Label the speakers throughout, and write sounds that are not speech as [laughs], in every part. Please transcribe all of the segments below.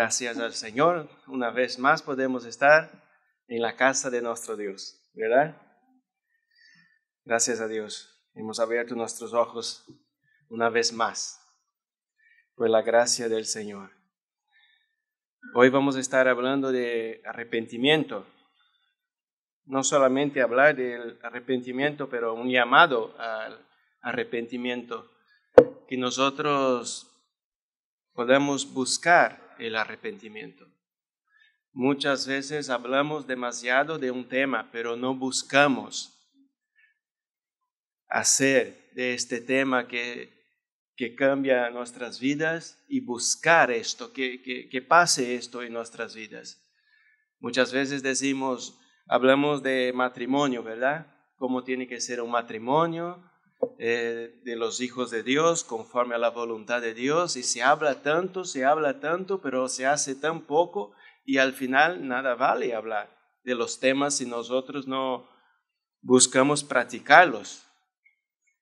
Speaker 1: gracias al Señor, una vez más podemos estar en la casa de nuestro Dios, ¿verdad? Gracias a Dios, hemos abierto nuestros ojos una vez más por la gracia del Señor. Hoy vamos a estar hablando de arrepentimiento, no solamente hablar del arrepentimiento, pero un llamado al arrepentimiento que nosotros podemos buscar el arrepentimiento. Muchas veces hablamos demasiado de un tema, pero no buscamos hacer de este tema que, que cambia nuestras vidas y buscar esto, que, que, que pase esto en nuestras vidas. Muchas veces decimos, hablamos de matrimonio, ¿verdad? Cómo tiene que ser un matrimonio, eh, de los hijos de Dios conforme a la voluntad de Dios y se habla tanto, se habla tanto, pero se hace tan poco y al final nada vale hablar de los temas si nosotros no buscamos practicarlos.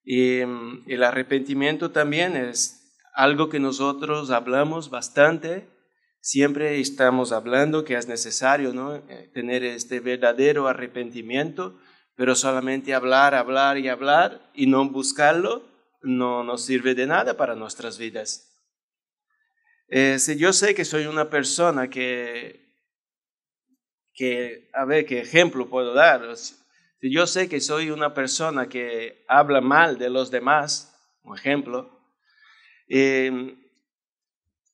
Speaker 1: Y mm, el arrepentimiento también es algo que nosotros hablamos bastante, siempre estamos hablando que es necesario ¿no? Eh, tener este verdadero arrepentimiento pero solamente hablar, hablar y hablar y no buscarlo no nos sirve de nada para nuestras vidas. Eh, si yo sé que soy una persona que, a ver, qué ejemplo puedo dar. Si yo sé que soy una persona que habla mal de los demás, un ejemplo, em,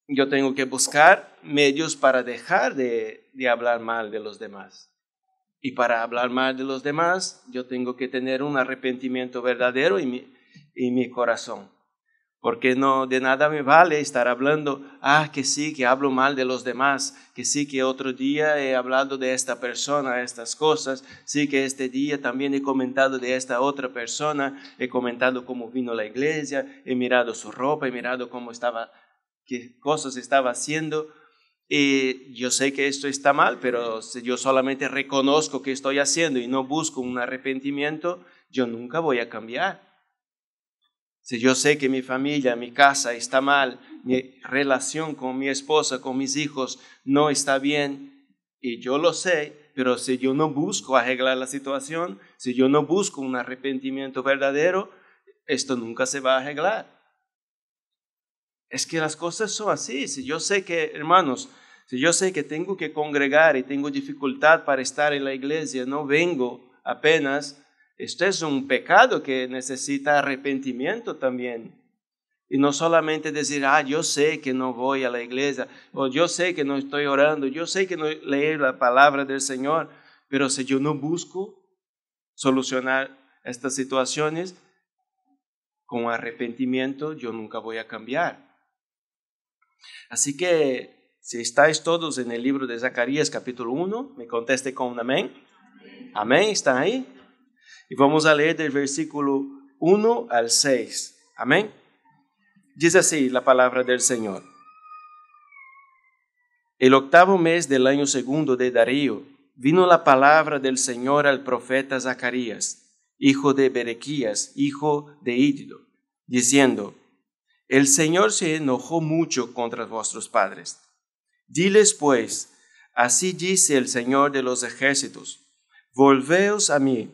Speaker 1: yo tengo que buscar medios para dejar de hablar mal de los demás. Y para hablar mal de los demás, yo tengo que tener un arrepentimiento verdadero en mi, mi corazón. Porque no de nada me vale estar hablando, ah, que sí, que hablo mal de los demás, que sí, que otro día he hablado de esta persona, estas cosas, sí, que este día también he comentado de esta otra persona, he comentado cómo vino la iglesia, he mirado su ropa, he mirado cómo estaba, qué cosas estaba haciendo y yo sé que esto está mal, pero si yo solamente reconozco que estoy haciendo y no busco un arrepentimiento, yo nunca voy a cambiar. Si yo sé que mi familia, mi casa está mal, mi relación con mi esposa, con mis hijos no está bien, y yo lo sé, pero si yo no busco arreglar la situación, si yo no busco un arrepentimiento verdadero, esto nunca se va a arreglar. Es que las cosas son así. Si yo sé que, hermanos, si yo sé que tengo que congregar y tengo dificultad para estar en la iglesia, no vengo apenas, esto es un pecado que necesita arrepentimiento también. Y no solamente decir, ah, yo sé que no voy a la iglesia, o yo sé que no estoy orando, yo sé que no leí la palabra del Señor, pero si yo no busco solucionar estas situaciones, con arrepentimiento yo nunca voy a cambiar. Así que si estáis todos en el libro de Zacarías capítulo 1, me conteste con un amén. Amén, ¿están ahí? Y vamos a leer del versículo 1 al 6. Amén. Dice así la palabra del Señor. El octavo mes del año segundo de Darío vino la palabra del Señor al profeta Zacarías, hijo de Berequías, hijo de Ídido, diciendo, el Señor se enojó mucho contra vuestros padres. Diles pues, así dice el Señor de los ejércitos, volveos a mí,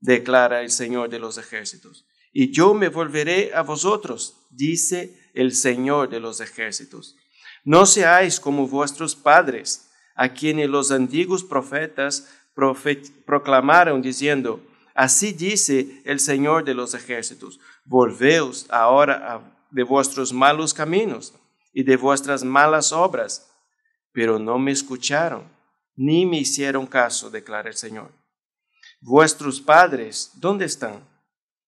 Speaker 1: declara el Señor de los ejércitos, y yo me volveré a vosotros, dice el Señor de los ejércitos. No seáis como vuestros padres, a quienes los antiguos profetas proclamaron diciendo, así dice el Señor de los ejércitos, Volveos ahora de vuestros malos caminos y de vuestras malas obras. Pero no me escucharon, ni me hicieron caso, declara el Señor. Vuestros padres, ¿dónde están?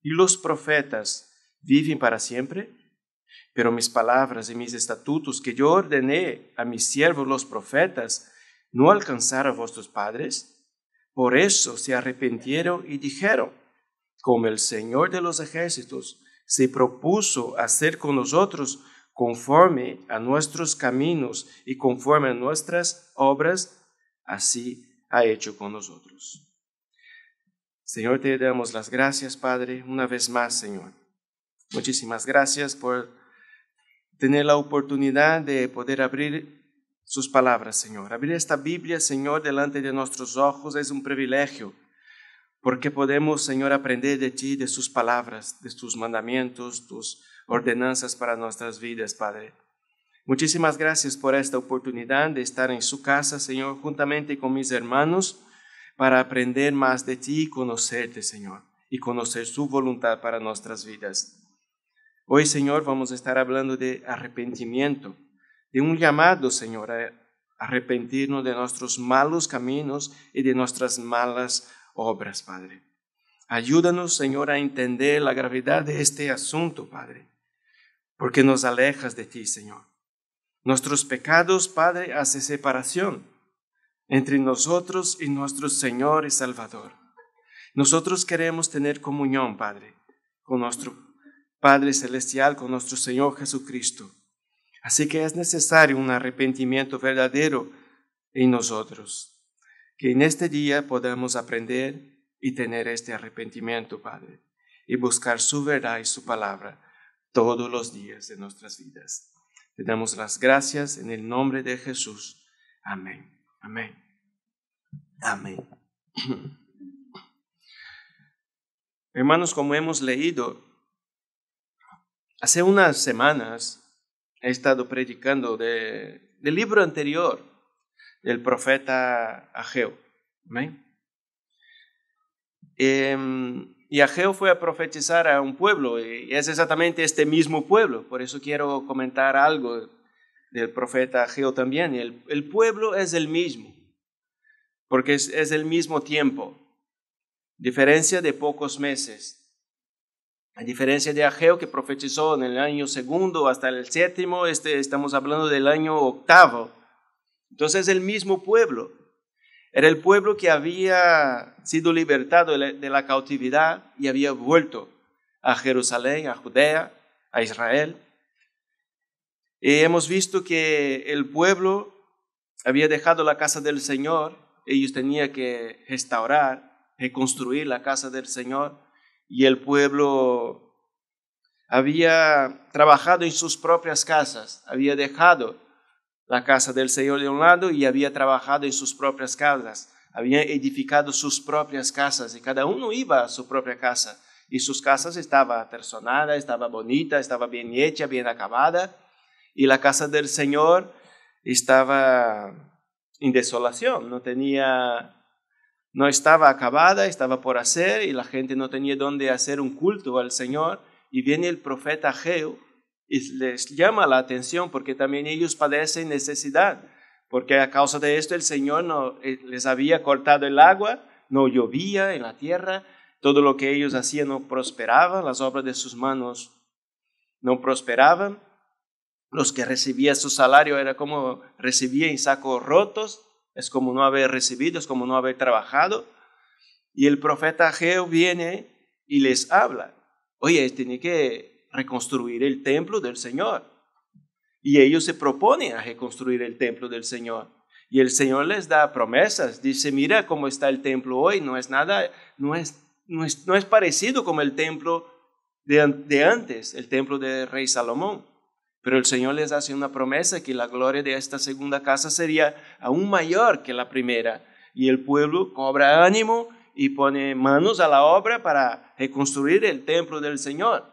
Speaker 1: ¿Y los profetas viven para siempre? Pero mis palabras y mis estatutos que yo ordené a mis siervos los profetas, ¿no alcanzaron a vuestros padres? Por eso se arrepintieron y dijeron, como el Señor de los ejércitos se propuso hacer con nosotros conforme a nuestros caminos y conforme a nuestras obras, así ha hecho con nosotros. Señor, te damos las gracias, Padre, una vez más, Señor. Muchísimas gracias por tener la oportunidad de poder abrir sus palabras, Señor. Abrir esta Biblia, Señor, delante de nuestros ojos es un privilegio porque podemos, Señor, aprender de ti, de sus palabras, de tus mandamientos, tus ordenanzas para nuestras vidas, Padre. Muchísimas gracias por esta oportunidad de estar en su casa, Señor, juntamente con mis hermanos, para aprender más de ti y conocerte, Señor, y conocer su voluntad para nuestras vidas. Hoy, Señor, vamos a estar hablando de arrepentimiento, de un llamado, Señor, a arrepentirnos de nuestros malos caminos y de nuestras malas obras, Padre. Ayúdanos, Señor, a entender la gravedad de este asunto, Padre, porque nos alejas de ti, Señor. Nuestros pecados, Padre, hace separación entre nosotros y nuestro Señor y Salvador. Nosotros queremos tener comunión, Padre, con nuestro Padre Celestial, con nuestro Señor Jesucristo. Así que es necesario un arrepentimiento verdadero en nosotros, que en este día podamos aprender y tener este arrepentimiento, Padre, y buscar su verdad y su palabra todos los días de nuestras vidas. Te damos las gracias en el nombre de Jesús. Amén. Amén. Amén. [clears throat] Hermanos, como hemos leído, hace unas semanas he estado predicando del libro anterior el profeta Ageo. ¿Amén? Em, y Ageo fue a profetizar a un pueblo, y es exactamente este mismo pueblo, por eso quiero comentar algo del profeta Ageo también. El, el pueblo es el mismo, porque es, el mismo tiempo, diferencia de pocos meses, a diferencia de Ageo, que profetizó en el año segundo hasta el séptimo, este, estamos hablando del año octavo. Entonces el mismo pueblo era el pueblo que había sido libertado de la cautividad y había vuelto a Jerusalén, a Judea, a Israel. Y hemos visto que el pueblo había dejado la casa del Señor, ellos tenían que restaurar, reconstruir la casa del Señor, y el pueblo había trabajado en sus propias casas, había dejado la casa del Señor de un lado y había trabajado en sus propias casas, había edificado sus propias casas y cada uno iba a su propia casa y sus casas estaba personadas, estaba bonita, estaba bien hecha, bien acabada y la casa del Señor estaba en desolación, no tenía no estaba acabada, estaba por hacer y la gente no tenía dónde hacer un culto al Señor y viene el profeta Geo les llama la atención porque también ellos padecen necesidad, porque a causa de esto el Señor no, eh, les había cortado el agua, no llovía en la tierra, todo lo que ellos hacían no prosperaba, las obras de sus manos no prosperaban, los que recibían su salario era como recibían sacos rotos, es como no haber recibido, es como no haber trabajado. Y el profeta Geo viene y les habla, oye, tiene que reconstruir el templo del Señor. Y ellos se proponen a reconstruir el templo del Señor. Y el Señor les da promesas, dice, mira cómo está el templo hoy, no es nada, no es, no es, parecido como el templo de, de antes, el templo del rey Salomón. Pero el Señor les hace una promesa que la gloria de esta segunda casa sería aún mayor que la primera. Y el pueblo cobra ánimo y pone manos a la obra para reconstruir el templo del Señor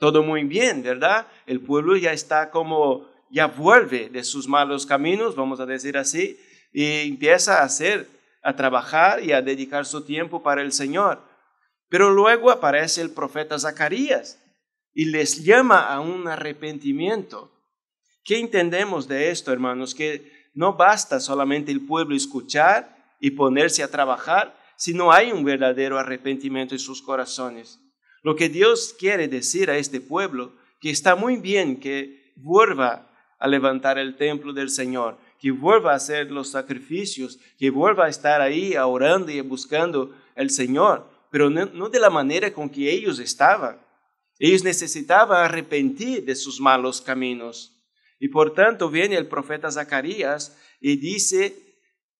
Speaker 1: todo muy bien, ¿verdad? El pueblo ya está como, ya vuelve de sus malos caminos, vamos a decir así, y empieza a hacer, a trabajar y a dedicar su tiempo para el Señor. Pero luego aparece el profeta Zacarías y les llama a un arrepentimiento. ¿Qué entendemos de esto, hermanos? Que no basta solamente el pueblo escuchar y ponerse a trabajar, sino hay un verdadero arrepentimiento en sus corazones. Lo que Dios quiere decir a este pueblo, que está muy bien que vuelva a levantar el templo del Señor, que vuelva a hacer los sacrificios, que vuelva a estar ahí orando y buscando al Señor, pero no, de la manera con que ellos estaban. Ellos necesitaban arrepentir de sus malos caminos. Y por tanto viene el profeta Zacarías y dice,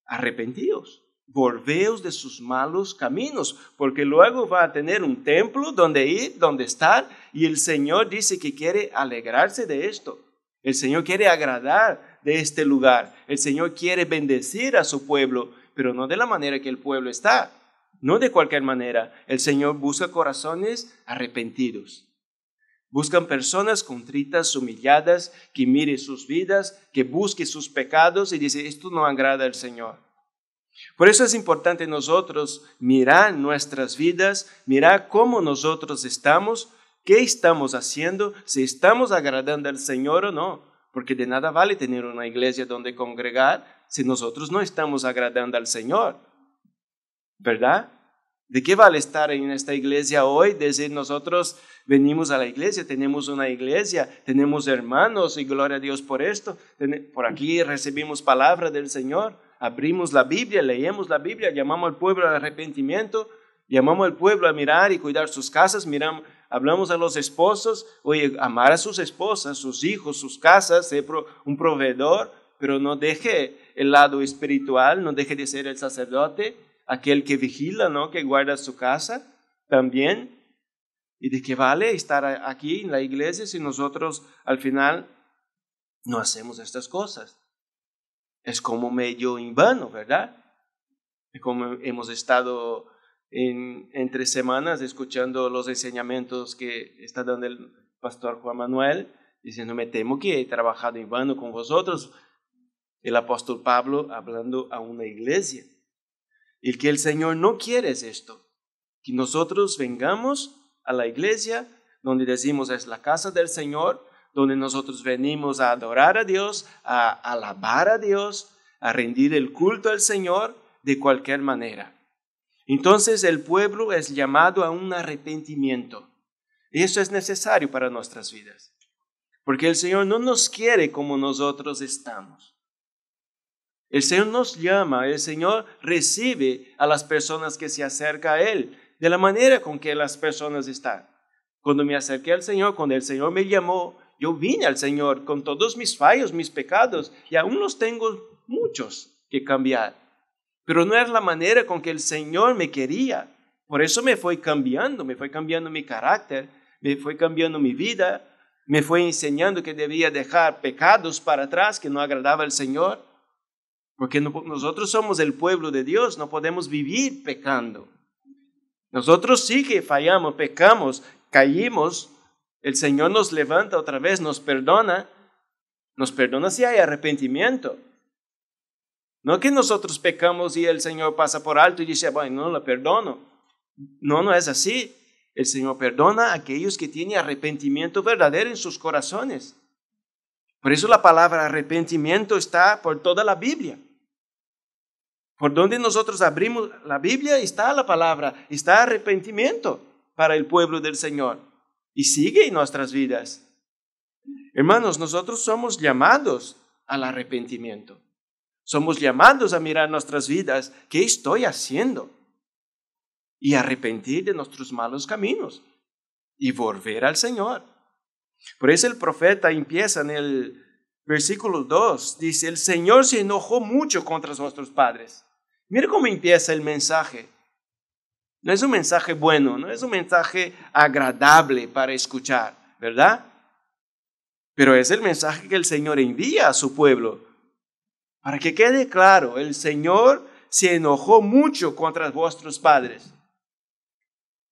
Speaker 1: Arrepentidos volveos de sus malos caminos, porque luego va a tener un templo donde ir, donde estar, y el Señor dice que quiere alegrarse de esto. El Señor quiere agradar de este lugar. El Señor quiere bendecir a su pueblo, pero no de la manera que el pueblo está, no de cualquier manera. El Señor busca corazones arrepentidos. Buscan personas contritas, humilladas, que mire sus vidas, que busque sus pecados y dice, esto no agrada al Señor. Por eso es importante nosotros mirar nuestras vidas, mirar cómo nosotros estamos, qué estamos haciendo, si estamos agradando al Señor o no, porque de nada vale tener una iglesia donde congregar si nosotros no estamos agradando al Señor, ¿verdad? ¿De qué vale estar en esta iglesia hoy? Decir nosotros venimos a la iglesia, tenemos una iglesia, tenemos hermanos y gloria a Dios por esto, por aquí recibimos palabra del Señor abrimos la Biblia, leemos la Biblia, llamamos al pueblo al arrepentimiento, llamamos al pueblo a mirar y cuidar sus casas, miramos, hablamos a los esposos, oye, amar a sus esposas, sus hijos, sus casas, ser un proveedor, pero no deje el lado espiritual, no deje de ser el sacerdote, aquel que vigila, ¿no? que guarda su casa también. ¿Y de qué vale estar aquí en la iglesia si nosotros al final no hacemos estas cosas? es como medio vano, ¿verdad? Como hemos estado en, entre semanas escuchando los enseñamientos que está dando el pastor Juan Manuel, diciendo, me temo que he trabajado en vano con vosotros. El apóstol Pablo hablando a una iglesia. Y que el Señor no quiere es esto, que nosotros vengamos a la iglesia donde decimos es la casa del Señor, donde nosotros venimos a adorar a Dios, a alabar a Dios, a rendir el culto al Señor de cualquier manera. Entonces el pueblo es llamado a un arrepentimiento. eso es necesario para nuestras vidas. Porque el Señor no nos quiere como nosotros estamos. El Señor nos llama, el Señor recibe a las personas que se acercan a Él, de la manera con que las personas están. Cuando me acerqué al Señor, cuando el Señor me llamó, yo vine al Señor con todos mis fallos, mis pecados, y aún los tengo muchos que cambiar. Pero no es la manera con que el Señor me quería. Por eso me fue cambiando, me fue cambiando mi carácter, me fue cambiando mi vida, me fue enseñando que debía dejar pecados para atrás que no agradaba al Señor. Porque nosotros somos el pueblo de Dios, no podemos vivir pecando. Nosotros sí que fallamos, pecamos, caímos, el Señor nos levanta otra vez, nos perdona, nos perdona si hay arrepentimiento. No que nosotros pecamos y el Señor pasa por alto y dice, bueno, no lo perdono. No, no es así. El Señor perdona a aquellos que tienen arrepentimiento verdadero en sus corazones. Por eso la palabra arrepentimiento está por toda la Biblia. Por donde nosotros abrimos la Biblia está la palabra, está arrepentimiento para el pueblo del Señor y sigue en nuestras vidas. Hermanos, nosotros somos llamados al arrepentimiento. Somos llamados a mirar nuestras vidas, ¿qué estoy haciendo? Y arrepentir de nuestros malos caminos y volver al Señor. Por eso el profeta empieza en el versículo 2, dice, el Señor se enojó mucho contra nuestros padres. Mira cómo empieza el mensaje. No es un mensaje bueno, no es un mensaje agradable para escuchar, ¿verdad? Pero es el mensaje que el Señor envía a su pueblo. Para que quede claro, el Señor se enojó mucho contra vuestros padres.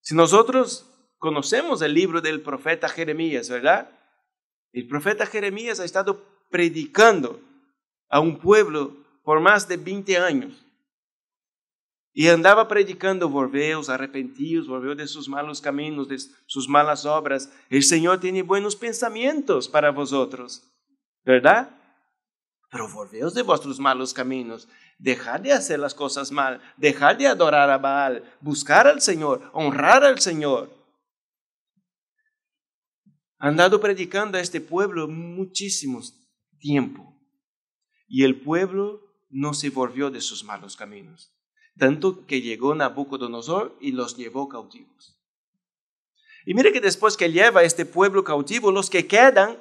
Speaker 1: Si nosotros conocemos el libro del profeta Jeremías, ¿verdad? El profeta Jeremías ha estado predicando a un pueblo por más de 20 años. Y andaba predicando: volveos, arrepentidos, volveos de sus malos caminos, de sus malas obras. El Señor tiene buenos pensamientos para vosotros, ¿verdad? Pero volveos de vuestros malos caminos, dejad de hacer las cosas mal, dejad de adorar a Baal, buscar al Señor, honrar al Señor. Andado predicando a este pueblo muchísimo tiempo y el pueblo no se volvió de sus malos caminos tanto que llegó Nabucodonosor y los llevó cautivos. Y mire que después que lleva este pueblo cautivo, los que quedan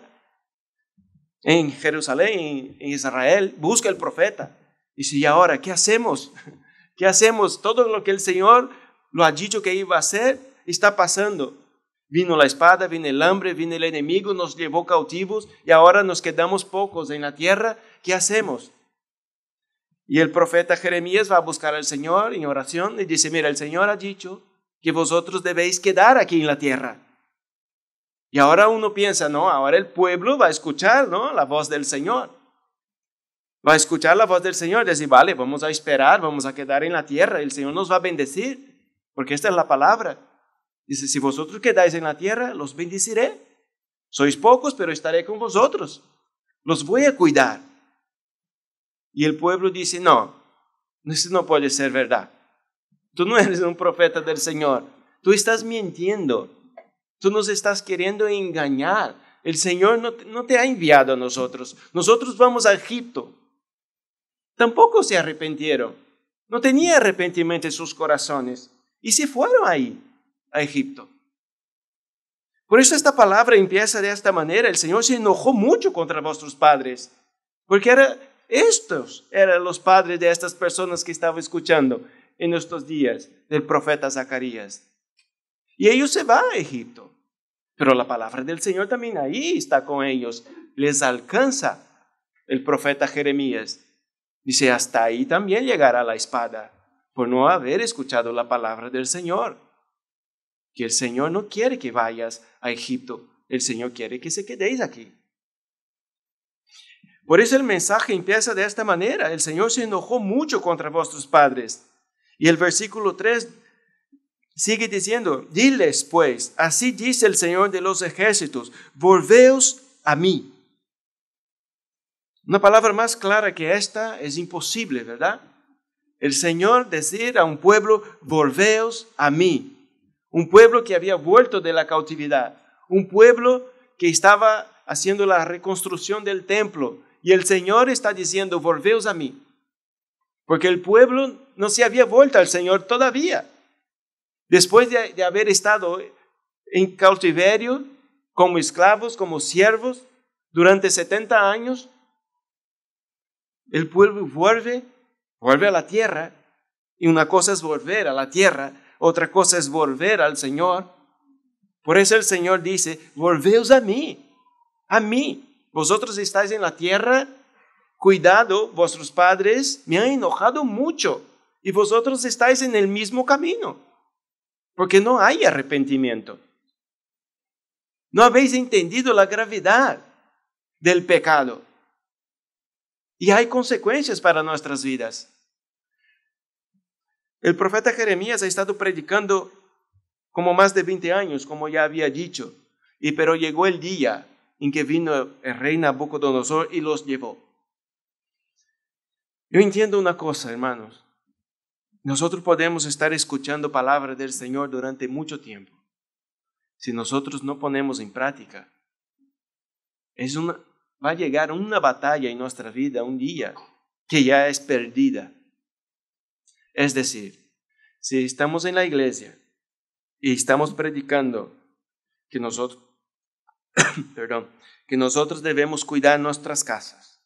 Speaker 1: en Jerusalén, en Israel, busca el profeta. Y si ahora, ¿qué hacemos? [laughs] ¿Qué hacemos? Todo lo que el Señor lo ha dicho que iba a hacer está pasando. Vino la espada, vino el hambre, vino el enemigo, nos llevó cautivos y ahora nos quedamos pocos en la tierra. ¿Qué hacemos? Y el profeta Jeremías va a buscar al Señor en oración y dice, mira, el Señor ha dicho que vosotros debéis quedar aquí en la tierra. Y ahora uno piensa, no, ahora el pueblo va a escuchar, ¿no? La voz del Señor. Va a escuchar la voz del Señor y decir, vale, vamos a esperar, vamos a quedar en la tierra, el Señor nos va a bendecir, porque esta es la palabra. Dice, si vosotros quedáis en la tierra, los bendeciré. Sois pocos, pero estaré con vosotros. Los voy a cuidar. Y el pueblo dice, no, eso no puede ser verdad. Tú no [laughs] eres un profeta del Señor. Tú estás mintiendo. Tú nos estás queriendo engañar. El Señor no, te ha enviado a nosotros. Nosotros vamos a Egipto. Tampoco se arrepintieron. No tenía arrepentimiento en sus corazones. Y se fueron ahí, a Egipto. Por eso esta palabra empieza de esta manera. El Señor se enojó mucho contra vuestros padres, porque era, estos eran los padres de estas personas que estaba escuchando en estos días del profeta Zacarías. Y ellos se van a Egipto. Pero la palabra del Señor también ahí está con ellos. Les alcanza el profeta Jeremías. Dice, hasta ahí también llegará la espada por no haber escuchado la palabra del Señor. Que el Señor no quiere que vayas a Egipto. El Señor quiere que se quedéis aquí. Por eso el mensaje empieza de esta manera. El Señor se enojó mucho contra vuestros padres. Y el versículo 3 sigue diciendo, diles pues, así dice el Señor de los ejércitos, volveos a mí. Una palabra más clara que esta es imposible, ¿verdad? El Señor decir a un pueblo, volveos a mí. Un pueblo que había vuelto de la cautividad. Un pueblo que estaba haciendo la reconstrucción del templo. Y el Señor está diciendo, volveos a mí. Porque el pueblo no se había vuelto al Señor todavía. Después de, haber estado en cautiverio, como esclavos, como siervos, durante 70 años, el pueblo vuelve, vuelve a la tierra. Y una cosa es volver a la tierra, otra cosa es volver al Señor. Por eso el Señor dice, volveos a mí, a mí. Vosotros estáis en la tierra, cuidado, vuestros padres me han enojado mucho y vosotros estáis en el mismo camino, porque no hay arrepentimiento. No habéis entendido la gravedad del pecado. Y hay consecuencias para nuestras vidas. El profeta Jeremías ha estado predicando como más de 20 años, como ya había dicho, y pero llegó el día en que vino el rey Nabucodonosor y los llevó. Yo entiendo una cosa, hermanos. Nosotros podemos estar escuchando palabras del Señor durante mucho tiempo. Si nosotros no ponemos en práctica, es una, va a llegar una batalla en nuestra vida un día que ya es perdida. Es decir, si estamos en la iglesia y estamos predicando que nosotros [coughs] perdón, que nosotros debemos cuidar nuestras casas,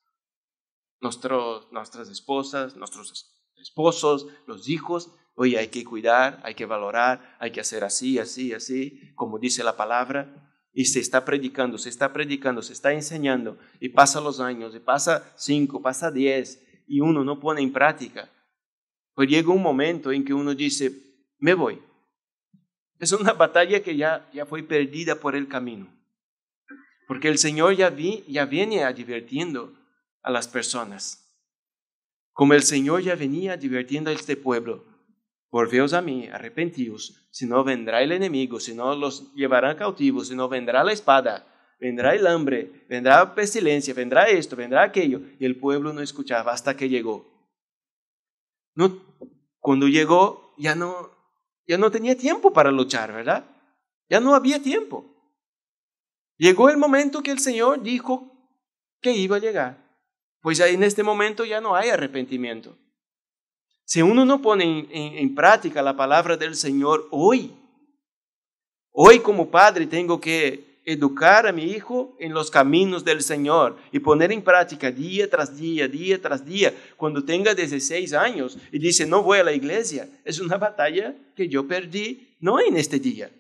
Speaker 1: nuestras esposas, nuestros esposos, los hijos. Oye, hay que cuidar, hay que valorar, hay que hacer así, así, así, como dice la palabra. Y se está predicando, se está predicando, se está enseñando, y pasa los años, y pasa cinco, pasa diez, y uno no pone en práctica. Pues llega un momento en que uno dice, me voy. Es una batalla que ya, ya fue perdida por el camino porque el Señor ya, vi, ya viene advirtiendo a las personas. Como el Señor ya venía advirtiendo a este pueblo, volveos a mí, arrepentíos, si no vendrá el enemigo, si no los llevarán cautivos, si no vendrá la espada, vendrá el hambre, vendrá pestilencia, vendrá esto, vendrá aquello. Y el pueblo no escuchaba hasta que llegó. No, cuando llegó ya no, ya no tenía tiempo para luchar, ¿verdad? Ya no había tiempo. Llegó el momento que el Señor dijo que iba a llegar. Pues ahí en este momento ya no hay arrepentimiento. Si uno no pone en, práctica la palabra del Señor hoy, hoy como padre tengo que educar a mi hijo en los caminos del Señor y poner en práctica día tras día, día tras día, cuando tenga 16 años y dice, no voy a la iglesia, es una batalla que yo perdí, no en este día,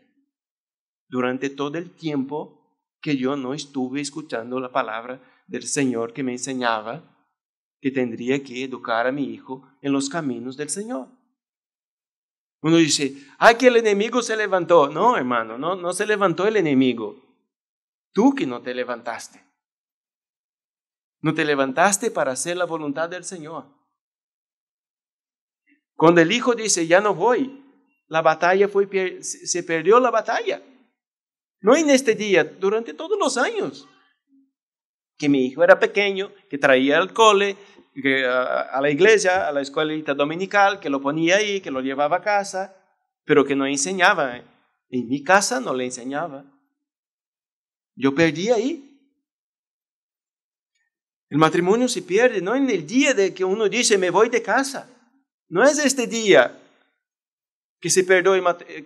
Speaker 1: durante todo el tiempo que yo no estuve escuchando la palabra del Señor que me enseñaba que tendría que educar a mi hijo en los caminos del Señor. Uno dice, ay, que el enemigo se levantó. No, hermano, no, no se levantó el enemigo. Tú que no te levantaste. No te levantaste para hacer la voluntad del Señor. Cuando el hijo dice, ya no voy, la batalla fue, se perdió la batalla. No en este día, durante todos los años. Que mi hijo era pequeño, que traía al cole, que, a, la iglesia, a la escuelita dominical, que lo ponía ahí, que lo llevaba a casa, pero que no enseñaba. En mi casa no le enseñaba. Yo perdí ahí. El matrimonio se pierde, no en el día de que uno dice me voy de casa. No es este día que se perdió,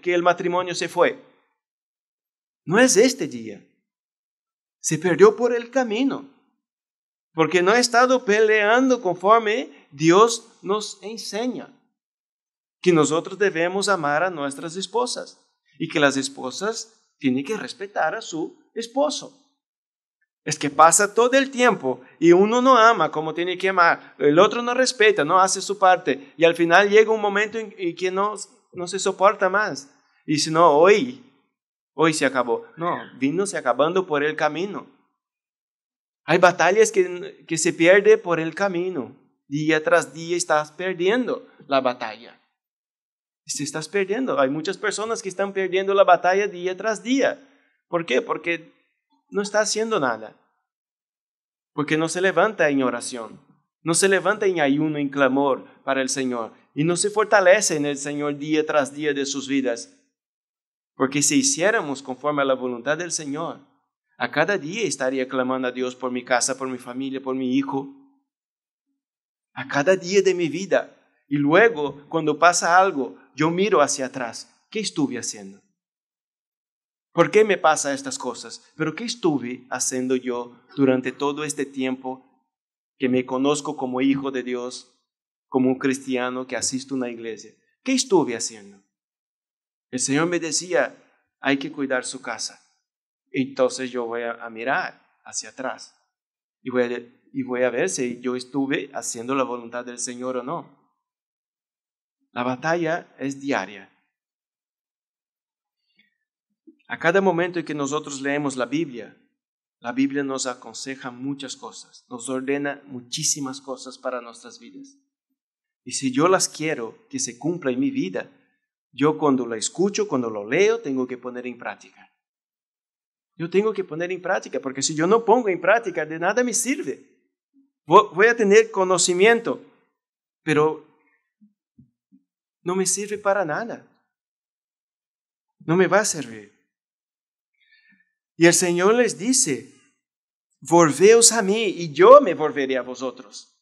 Speaker 1: que el matrimonio se fue. No es este día. Se perdió por el camino, porque no ha estado peleando conforme Dios nos enseña que nosotros debemos amar a nuestras esposas y que las esposas tienen que respetar a su esposo. Es que pasa todo el tiempo y uno no ama como tiene que amar, el otro no respeta, no hace su parte y al final llega un momento en que no, se soporta más. Y si no, hoy hoy se acabó. No, vino se acabando por el camino. Hay batallas que, se pierde por el camino. Día tras día estás perdiendo la batalla. Se estás perdiendo. Hay muchas personas que están perdiendo la batalla día tras día. ¿Por qué? Porque no está haciendo nada. Porque no se levanta en oración. No se levanta en ayuno, en clamor para el Señor. Y no se fortalece en el Señor día tras día de sus vidas. Porque si hiciéramos conforme a la voluntad del Señor, a cada día estaría clamando a Dios por mi casa, por mi familia, por mi hijo. A cada día de mi vida. Y luego, cuando pasa algo, yo miro hacia atrás. ¿Qué estuve haciendo? ¿Por qué me pasa estas cosas? Pero ¿qué estuve haciendo yo durante todo este tiempo que me conozco como hijo de Dios, como un cristiano que asisto a una iglesia? ¿Qué estuve haciendo? El Señor me decía, hay que cuidar su casa. Entonces yo voy a, mirar hacia atrás y voy, a, y voy a ver si yo estuve haciendo la voluntad del Señor o no. La batalla es diaria. A cada momento en que nosotros leemos la Biblia, la Biblia nos aconseja muchas cosas, nos ordena muchísimas cosas para nuestras vidas. Y si yo las quiero que se cumpla en mi vida, yo cuando lo escucho, cuando lo leo, tengo que poner en práctica. Yo tengo que poner en práctica, porque si yo no pongo en práctica, de nada me sirve. Voy a tener conocimiento, pero no me sirve para nada. No me va a servir. Y el Señor les dice, volveos a mí y yo me volveré a vosotros.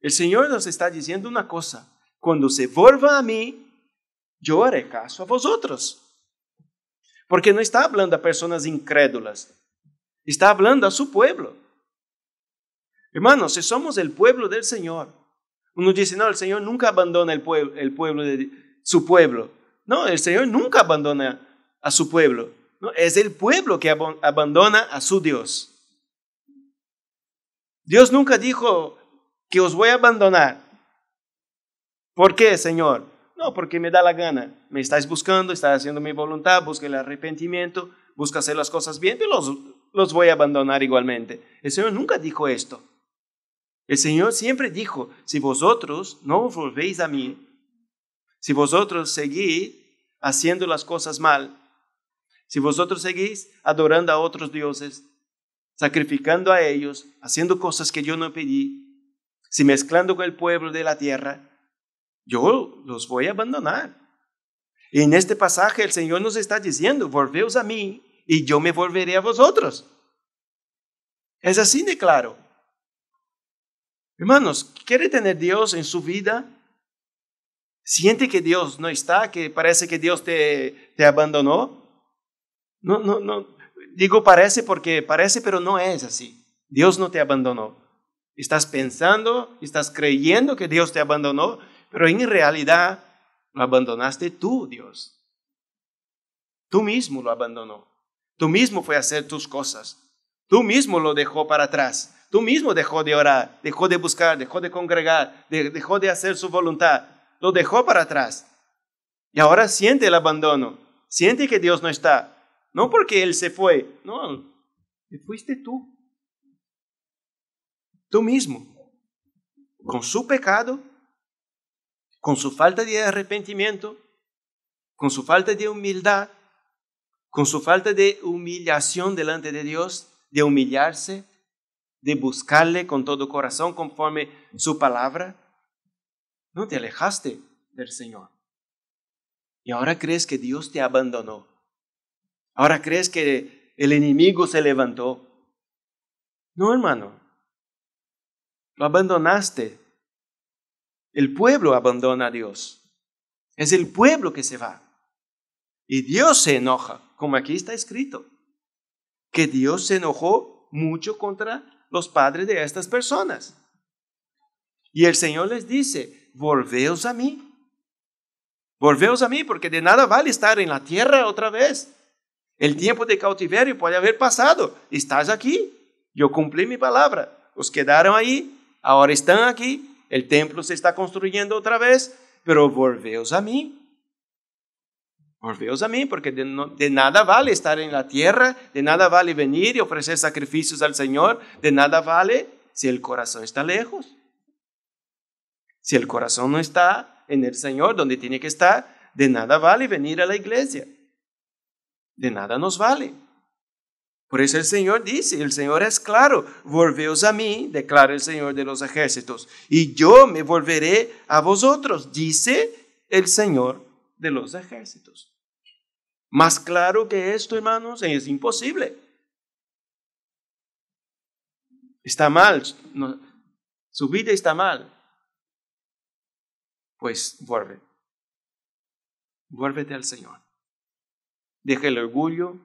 Speaker 1: El Señor nos está diciendo una cosa, cuando se vuelva a mí, yo haré caso a vosotros. Porque no está hablando a personas incrédulas, está hablando a su pueblo. Hermanos, si somos el pueblo del Señor, uno dice, no, el Señor nunca abandona el pueblo, el pueblo de su pueblo. No, el Señor nunca abandona a su pueblo. No, es el pueblo que abandona a su Dios. Dios nunca dijo que os voy a abandonar. ¿Por qué, Señor? No, porque me da la gana. Me estáis buscando, estáis haciendo mi voluntad, busca el arrepentimiento, busca hacer las cosas bien, y los, los voy a abandonar igualmente. El Señor nunca dijo esto. El Señor siempre dijo, si vosotros no volvéis a mí, si vosotros seguís haciendo las cosas mal, si vosotros seguís adorando a otros dioses, sacrificando a ellos, haciendo cosas que yo no pedí, si mezclando con el pueblo de la tierra, yo los voy a abandonar. en este pasaje el Señor nos está diciendo, volveos a mí y yo me volveré a vosotros. Es así de claro. Hermanos, ¿quiere tener Dios en su vida? ¿Siente que Dios no está, que parece que Dios te, te abandonó? No, no, no. Digo parece porque parece, pero no es así. Dios no te abandonó. Estás pensando, estás creyendo que Dios te abandonó pero en realidad lo abandonaste tú, Dios. Tú mismo lo abandonó. Tú mismo fue a hacer tus cosas. Tú mismo lo dejó para atrás. Tú mismo dejó de orar, dejó de buscar, dejó de congregar, dejó de hacer su voluntad. Lo dejó para atrás. Y ahora siente el abandono. Siente que Dios no está. No porque Él se fue. No, fuiste tú. Tú mismo. Con su pecado con su falta de arrepentimiento, con su falta de humildad, con su falta de humillación delante de Dios, de humillarse, de buscarle con todo corazón conforme su palabra, no te alejaste del Señor. Y ahora crees que Dios te abandonó. Ahora crees que el enemigo se levantó. No, hermano. Lo abandonaste el pueblo abandona a Dios. Es el pueblo que se va. Y Dios se enoja, como aquí está escrito, que Dios se enojó mucho contra los padres de estas personas. Y el Señor les dice, volveos a mí. Volveos a mí, porque de nada vale estar en la tierra otra vez. El tiempo de cautiverio puede haber pasado. Estás aquí. Yo cumplí mi palabra. Os quedaron ahí. Ahora están aquí el templo se está construyendo otra vez, pero volveos a mí. Volveos a mí, porque de, de, nada vale estar en la tierra, de nada vale venir y ofrecer sacrificios al Señor, de nada vale si el corazón está lejos. Si el corazón no está en el Señor, donde tiene que estar, de nada vale venir a la iglesia. De nada nos vale. Por eso el Señor dice, el Señor es claro, volveos a mí, declara el Señor de los ejércitos, y yo me volveré a vosotros, dice el Señor de los ejércitos. Más claro que esto, hermanos, es imposible. Está mal, su vida está mal. Pues vuelve, vuélvete al Señor. Deja el orgullo,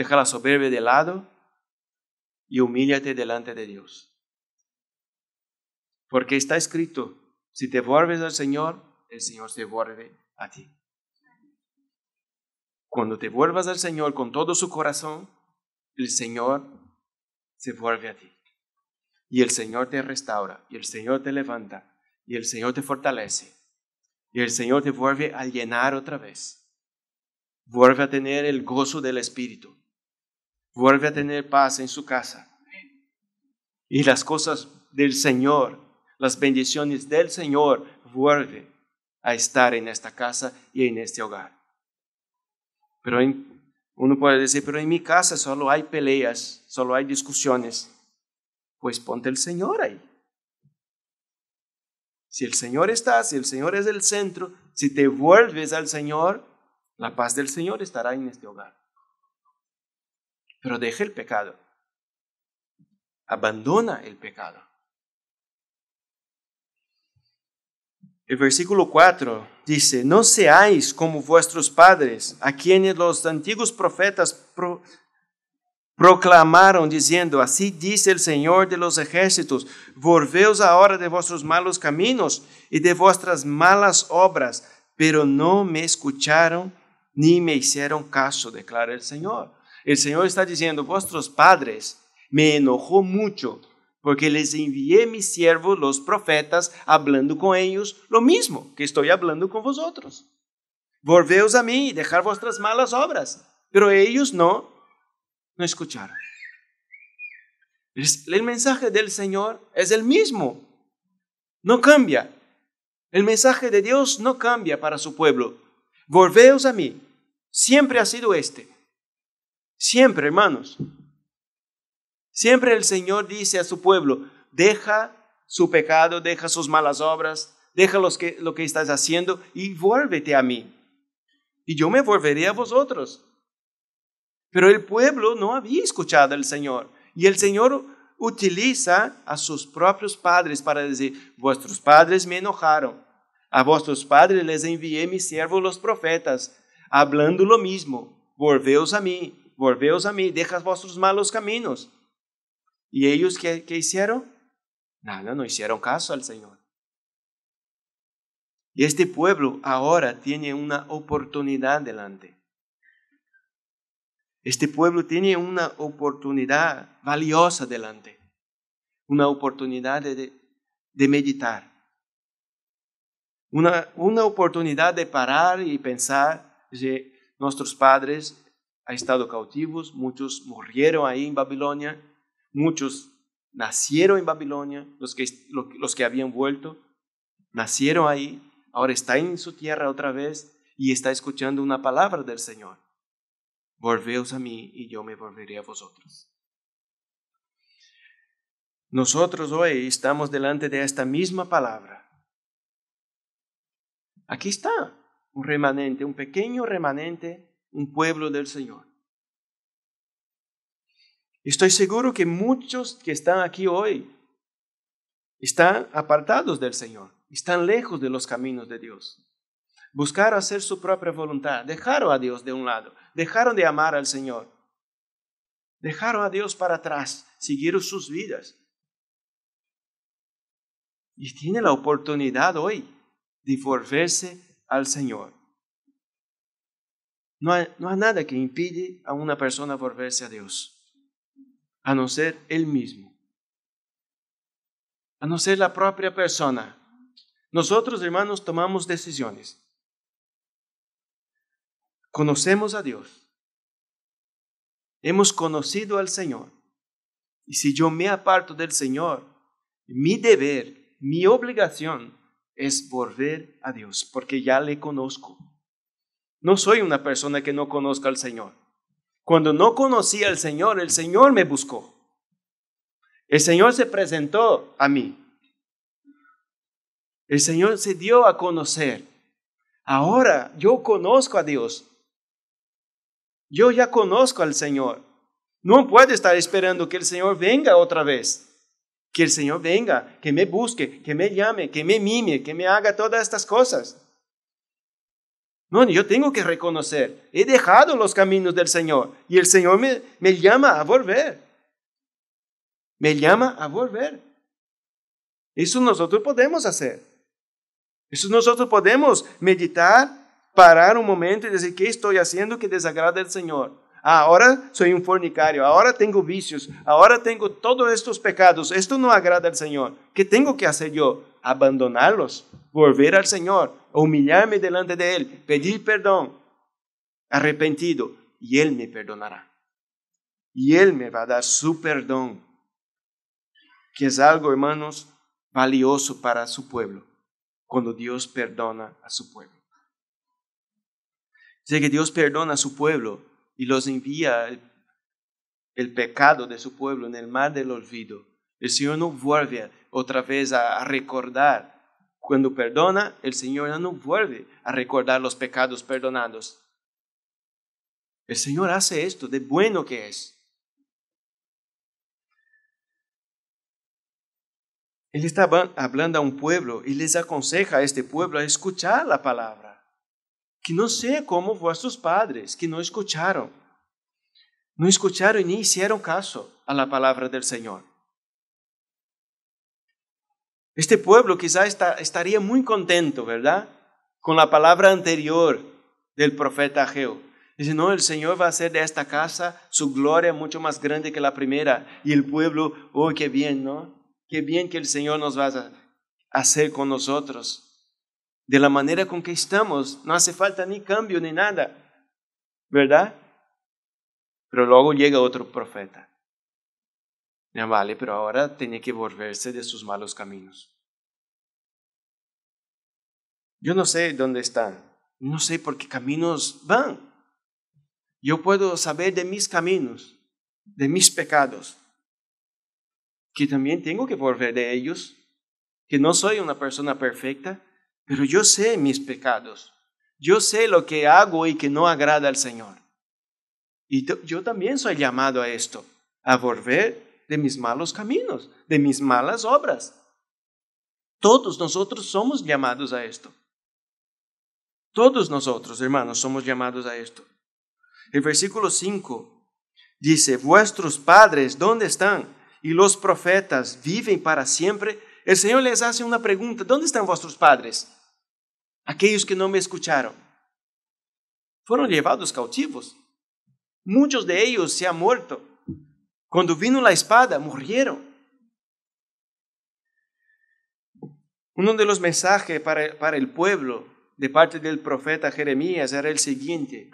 Speaker 1: Deja la soberbia de lado y humíllate delante de Dios. Porque está escrito, si te vuelves al Señor, el Señor se vuelve a ti. Cuando te vuelvas al Señor con todo su corazón, el Señor se vuelve a ti. Y el Señor te restaura, y el Señor te levanta, y el Señor te fortalece, y el Señor te vuelve a llenar otra vez. Vuelve a tener el gozo del Espíritu vuelve a tener paz en su casa. Y las cosas del Señor, las bendiciones del Señor, vuelven a estar en esta casa y en este hogar. Pero uno puede decir, pero en mi casa solo hay peleas, solo hay discusiones. Pues ponte el Señor ahí. Si el Señor está, si el Señor es el centro, si te vuelves al Señor, la paz del Señor estará en este hogar pero deja el pecado. Abandona el pecado. El versículo 4 dice, no seáis como vuestros padres, a quienes los antiguos profetas proclamaron diciendo, así dice el Señor de los ejércitos, volveos ahora de vuestros malos caminos y de vuestras malas obras, pero no me escucharon ni me hicieron caso, declara el Señor. El Señor está diciendo, vuestros padres me enojó mucho porque les envié mis siervos, los profetas, hablando con ellos lo mismo que estoy hablando con vosotros. Volveos a mí y dejar vuestras malas obras. Pero ellos no, no escucharon. El mensaje del Señor es el mismo, no cambia. El mensaje de Dios no cambia para su pueblo. Volveos a mí, siempre ha sido este. Siempre, hermanos. Siempre el Señor dice a su pueblo, deja su pecado, deja sus malas obras, deja lo que estás haciendo y vuélvete a mí. Y yo me volveré a vosotros. Pero el pueblo no había escuchado al Señor. Y el Señor utiliza a sus propios padres para decir, vuestros padres me enojaron. A vuestros padres les envié mis siervos los profetas, hablando lo mismo, volveos a mí volveos a mí, dejad vuestros malos caminos. ¿Y ellos qué, hicieron? Nada, no hicieron caso al Señor. Y este pueblo ahora tiene una oportunidad delante. Este pueblo tiene una oportunidad valiosa delante, una oportunidad de, de meditar, una, una oportunidad de parar y pensar, de nuestros padres ha estado cautivos, muchos murieron ahí en Babilonia, muchos nacieron en Babilonia, los que, los que habían vuelto, nacieron ahí, ahora está en su tierra otra vez y está escuchando una palabra del Señor. Volveos a mí y yo me volveré a vosotros. Nosotros hoy estamos delante de esta misma palabra. Aquí está un remanente, un pequeño remanente un pueblo del Señor. Estoy seguro que muchos que están aquí hoy están apartados del Señor, están lejos de los caminos de Dios. Buscaron hacer su propia voluntad, dejaron a Dios de un lado, dejaron de amar al Señor, dejaron a Dios para atrás, siguieron sus vidas. Y tiene la oportunidad hoy de volverse al Señor. No hay, no hay nada que impide a una persona volverse a Dios, a no ser Él mismo, a no ser la propia persona. Nosotros, hermanos, tomamos decisiones. Conocemos a Dios. Hemos conocido al Señor. Y si yo me aparto del Señor, mi deber, mi obligación es volver a Dios, porque ya le conozco. No soy una persona que no conozca al Señor. Cuando no conocí al Señor, el Señor me buscó. El Señor se presentó a mí. El Señor se dio a conocer. Ahora yo conozco a Dios. Yo ya conozco al Señor. No puedo estar esperando que el Señor venga otra vez. Que el Señor venga, que me busque, que me llame, que me mime, que me haga todas estas cosas. No, yo tengo que reconocer, he dejado los caminos del Señor y el Señor me, llama a volver. Me llama a volver. Eso nosotros podemos hacer. Eso nosotros podemos meditar, parar un momento y decir, ¿qué estoy haciendo que desagrada al Señor? Ah, ahora soy un fornicario, ahora tengo vicios, ahora tengo todos estos pecados, esto no agrada al Señor. ¿Qué tengo que hacer yo? Abandonarlos, volver al Señor, humillarme delante de Él, pedir perdón, arrepentido, y Él me perdonará. Y Él me va a dar su perdón, que es algo, hermanos, valioso para su pueblo, cuando Dios perdona a su pueblo. Sé que Dios perdona a su pueblo y los envía el, pecado de su pueblo en el mar del olvido. El Señor no vuelve otra vez a recordar cuando perdona, el Señor no vuelve a recordar los pecados perdonados. El Señor hace esto de bueno que es. Él está hablando a un pueblo y les aconseja a este pueblo a escuchar la palabra. Que no sé cómo vuestros padres, que no escucharon. No escucharon ni hicieron caso a la palabra del Señor. Este pueblo quizá estaría muy contento, ¿verdad? Con la palabra anterior del profeta Ageo. Dice, no, el Señor va a hacer de esta casa su gloria mucho más grande que la primera. Y el pueblo, oh, qué bien, ¿no? Qué bien que el Señor nos va a hacer con nosotros. De la manera con que estamos, no hace falta ni cambio ni nada, ¿verdad? Pero luego llega otro profeta. Ya vale, pero ahora tiene que volverse de sus malos caminos. Yo no sé dónde están, no sé por qué caminos van. Yo puedo saber de mis caminos, de mis pecados, que también tengo que volver de ellos, que no soy una persona perfecta, pero yo sé mis pecados, yo sé lo que hago y que no agrada al Señor. Y yo también soy llamado a esto, a volver de mis malos caminos, de mis malas obras. Todos nosotros somos llamados a esto. Todos nosotros, hermanos, somos llamados a esto. El versículo 5 dice, vuestros padres, ¿dónde están? Y los profetas viven para siempre. El Señor les hace una pregunta, ¿dónde están vuestros padres? Aquellos que no me escucharon. Fueron llevados cautivos. Muchos de ellos se han muerto. Cuando vino la espada, murieron. Uno de los mensajes para, para el pueblo de parte del profeta Jeremías era el siguiente.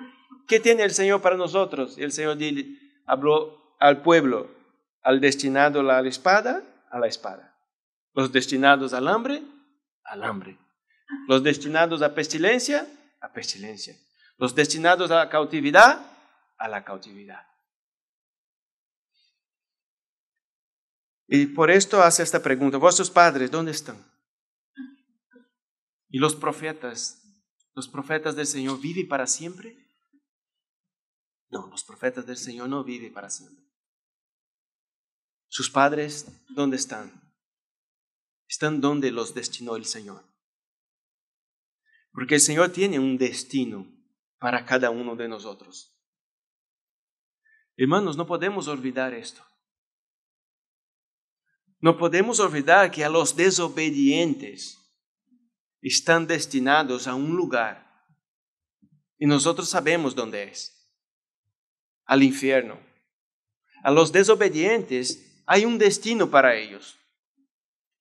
Speaker 1: ¿Qué tiene el Señor para nosotros? El Señor habló al pueblo, al destinado a la espada, a la espada. Los destinados al hambre, al hambre. Los destinados a pestilencia, a pestilencia. Los destinados a la cautividad, a la cautividad. Y por esto hace esta pregunta, vuestros padres, ¿dónde están? Y los profetas, los profetas del Señor viven para siempre. No, los profetas del Señor no viven para siempre. Sus padres, ¿dónde están? Están donde los destinó el Señor. Porque el Señor tiene un destino para cada uno de nosotros. Hermanos, no podemos olvidar esto. No podemos olvidar que a los desobedientes están destinados a un lugar. Y nosotros sabemos dónde es. Al infierno. A los desobedientes hay un destino para ellos.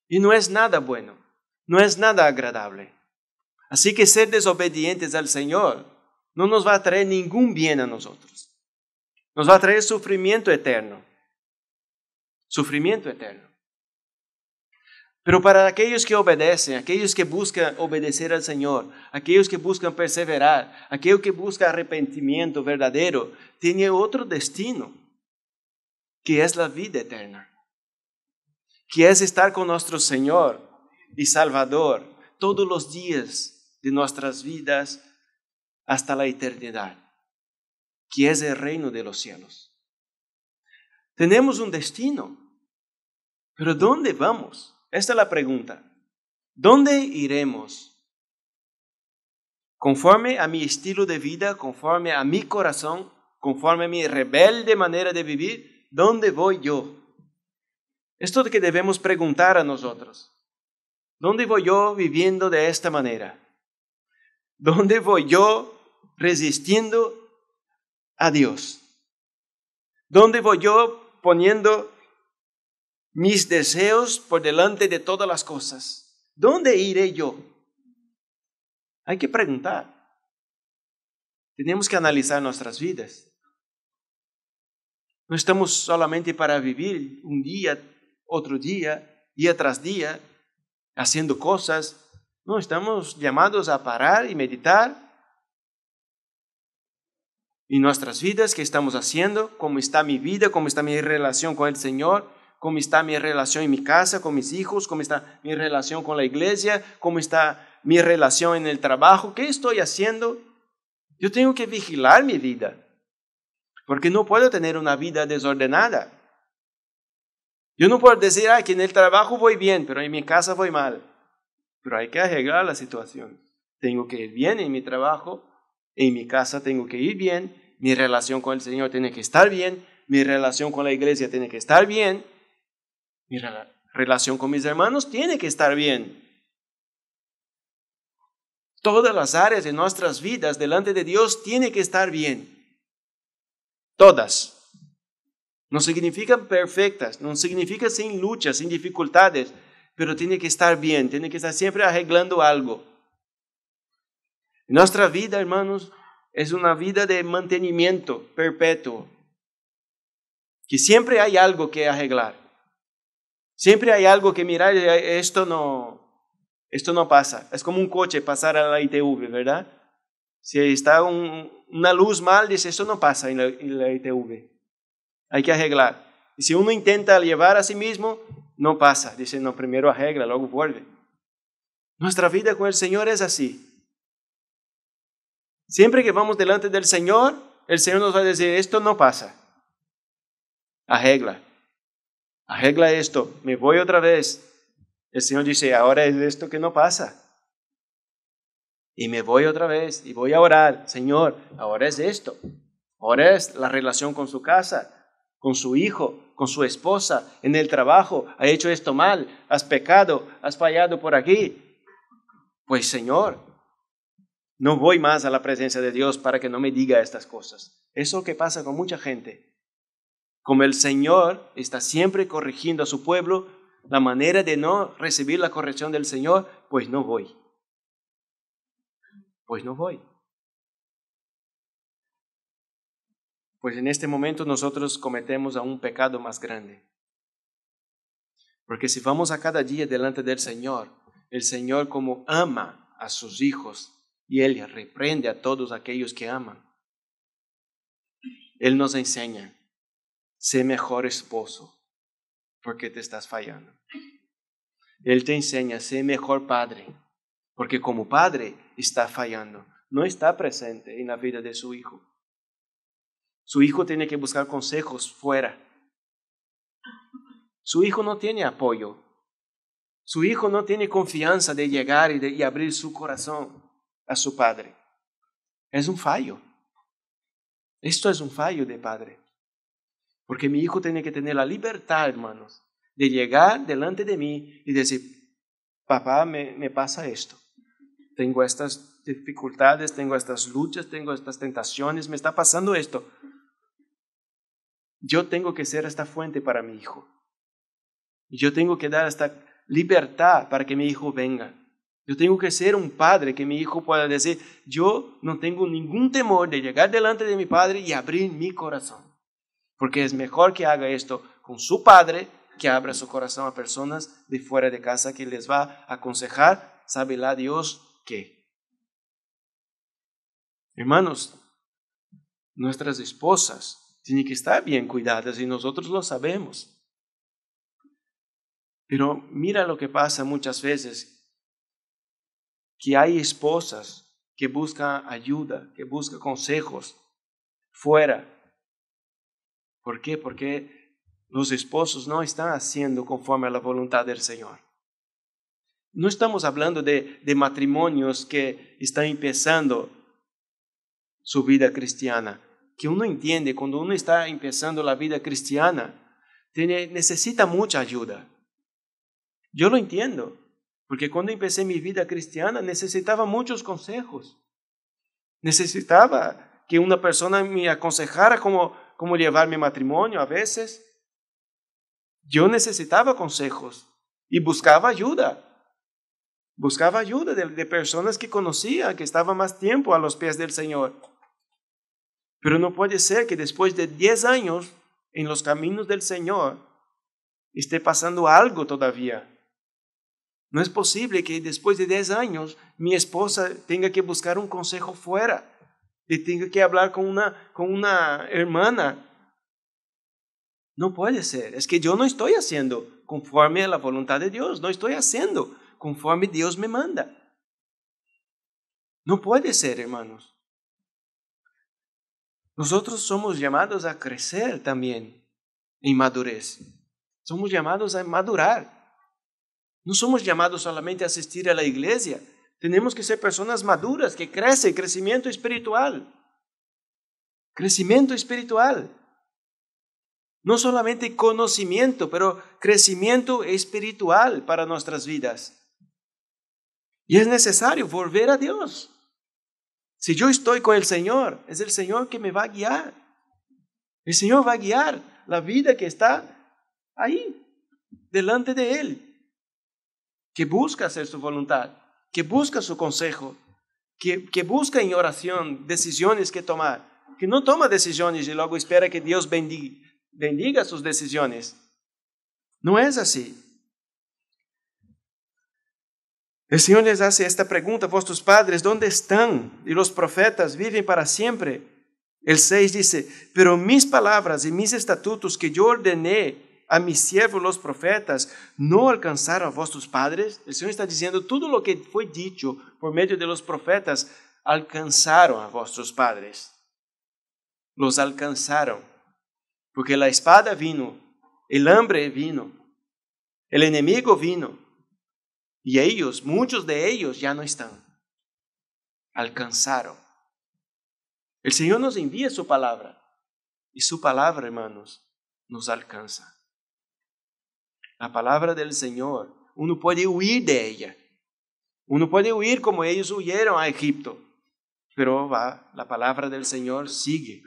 Speaker 1: Y no es nada bueno, no es nada agradable. Así que ser desobedientes al Señor no nos va a traer ningún bien a nosotros. Nos va a traer sufrimiento eterno. Sufrimiento eterno. Pero para aquellos que obedecen, aquellos que buscan obedecer al Señor, aquellos que buscan perseverar, aquellos que buscan arrepentimiento verdadero, tiene otro destino, que es la vida eterna, que es estar con nuestro Señor y Salvador todos los días de nuestras vidas hasta la eternidad, que es el reino de los cielos. Tenemos un destino, pero ¿dónde vamos? Esta es la pregunta. ¿Dónde iremos? Conforme a mi estilo de vida, conforme a mi corazón, conforme a mi rebelde manera de vivir, ¿dónde voy yo? Esto que debemos preguntar a nosotros. ¿Dónde voy yo viviendo de esta manera? ¿Dónde voy yo resistiendo a Dios? ¿Dónde voy yo poniendo mis deseos por delante de todas las cosas. ¿Dónde iré yo? Hay que preguntar. Tenemos que analizar nuestras vidas. No estamos solamente para vivir un día, otro día, día tras día, haciendo cosas. No, estamos llamados a parar y meditar. Y nuestras vidas, ¿qué estamos haciendo? ¿Cómo está mi vida? ¿Cómo está mi relación con el Señor? cómo está mi relación en mi casa, con mis hijos, cómo está mi relación con la iglesia, cómo está mi relación en el trabajo, qué estoy haciendo. Yo tengo que vigilar mi vida, porque no puedo tener una vida desordenada. Yo no puedo decir, ah, que en el trabajo voy bien, pero en mi casa voy mal. Pero hay que arreglar la situación. Tengo que ir bien en mi trabajo, en mi casa tengo que ir bien, mi relación con el Señor tiene que estar bien, mi relación con la iglesia tiene que estar bien, mi relación con mis hermanos tiene que estar bien. Todas las áreas de nuestras vidas delante de Dios tiene que estar bien. Todas. No significan perfectas, no significa sin luchas, sin dificultades, pero tiene que estar bien, tiene que estar siempre arreglando algo. Nuestra vida, hermanos, es una vida de mantenimiento perpetuo, que siempre hay algo que arreglar. Siempre hay algo que mirar, esto no, esto no pasa. Es como un coche pasar a la ITV, ¿verdad? Si está una luz mal, dice, esto no pasa en la, en la ITV. Hay que arreglar. Y si uno intenta llevar a sí mismo, no pasa. Dice, no, primero arregla, luego vuelve. Nuestra vida con el Señor es así. Siempre que vamos delante del Señor, el Señor nos va a decir, esto no pasa. Arregla arregla esto, me voy otra vez. El Señor dice, ahora es esto que no pasa. Y me voy otra vez y voy a orar, Señor, ahora es esto. Ahora es la relación con su casa, con su hijo, con su esposa, en el trabajo. Ha hecho esto mal, has pecado, has fallado por aquí. Pues Señor, no voy más a la presencia de Dios para que no me diga estas cosas. Eso que pasa con mucha gente. Como el Señor está siempre corrigiendo a su pueblo, la manera de no recibir la corrección del Señor, pues no voy. Pues no voy. Pues en este momento nosotros cometemos a un pecado más grande. Porque si vamos a cada día delante del Señor, el Señor como ama a sus hijos y Él reprende a todos aquellos que aman. Él nos enseña sé mejor esposo, porque te estás fallando. Él te enseña, sé mejor padre, porque como padre está fallando, no está presente en la vida de su hijo. Su hijo tiene que buscar consejos fuera. Su hijo no tiene apoyo. Su hijo no tiene confianza de llegar y, abrir su corazón a su padre. Es un fallo. Esto es un fallo de padre. Porque mi hijo tiene que tener la libertad, hermanos, de llegar delante de mí y decir, papá, me, pasa esto. Tengo estas dificultades, tengo estas luchas, tengo estas tentaciones, me está pasando esto. Yo tengo que ser esta fuente para mi hijo. Yo tengo que dar esta libertad para que mi hijo venga. Yo tengo que ser un padre que mi hijo pueda decir, yo no tengo ningún temor de llegar delante de mi padre y abrir mi corazón porque es mejor que haga esto con su padre que abra su corazón a personas de fuera de casa que les va a aconsejar, sabe la Dios que. Hermanos, nuestras esposas tienen que estar bien cuidadas y nosotros lo sabemos. Pero mira lo que pasa muchas veces, que hay esposas que buscan ayuda, que buscan consejos fuera ¿Por qué? Porque los esposos no están haciendo conforme a la voluntad del Señor. No estamos hablando de, de matrimonios que están empezando su vida cristiana, que uno entiende cuando uno está empezando la vida cristiana, tiene, necesita mucha ayuda. Yo lo entiendo, porque cuando empecé mi vida cristiana necesitaba muchos consejos. Necesitaba que una persona me aconsejara como cómo llevar mi matrimonio a veces. Yo necesitaba consejos y buscaba ayuda. Buscaba ayuda de, de personas que conocía, que estaban más tiempo a los pies del Señor. Pero no puede ser que después de 10 años en los caminos del Señor esté pasando algo todavía. No es posible que después de 10 años mi esposa tenga que buscar un consejo fuera y tengo que hablar con una, con una hermana. No puede ser, es que yo no estoy haciendo conforme a la voluntad de Dios, no estoy haciendo conforme Dios me manda. No puede ser, hermanos. Nosotros somos llamados a crecer también en madurez. Somos llamados a madurar. No somos llamados solamente a asistir a la iglesia, tenemos que ser personas maduras, que crecen, crecimiento espiritual. Crecimiento espiritual. No solamente conocimiento, pero crecimiento espiritual para nuestras vidas. Y es necesario volver a Dios. Si yo estoy con el Señor, es el Señor que me va a guiar. El Señor va a guiar la vida que está ahí, delante de Él, que busca hacer su voluntad que busca su consejo, que, busca en oración decisiones que tomar, que no toma decisiones y luego espera que Dios bendiga, bendiga sus decisiones. No es así. El Señor les hace esta pregunta, vuestros padres, ¿dónde están? Y los profetas viven para siempre. El 6 dice, pero mis palabras y mis estatutos que yo ordené a mis siervos los profetas, ¿no alcanzaron a vuestros padres? El Señor está diciendo, todo lo que fue dicho por medio de los profetas, alcanzaron a vuestros padres. Los alcanzaron, porque la espada vino, el hambre vino, el enemigo vino, y ellos, muchos de ellos ya no están. Alcanzaron. El Señor nos envía su palabra, y su palabra, hermanos, nos alcanza. La palabra del Señor. Uno puede huir de ella. Uno puede huir como ellos huyeron a Egipto. Pero va, la palabra del Señor sigue.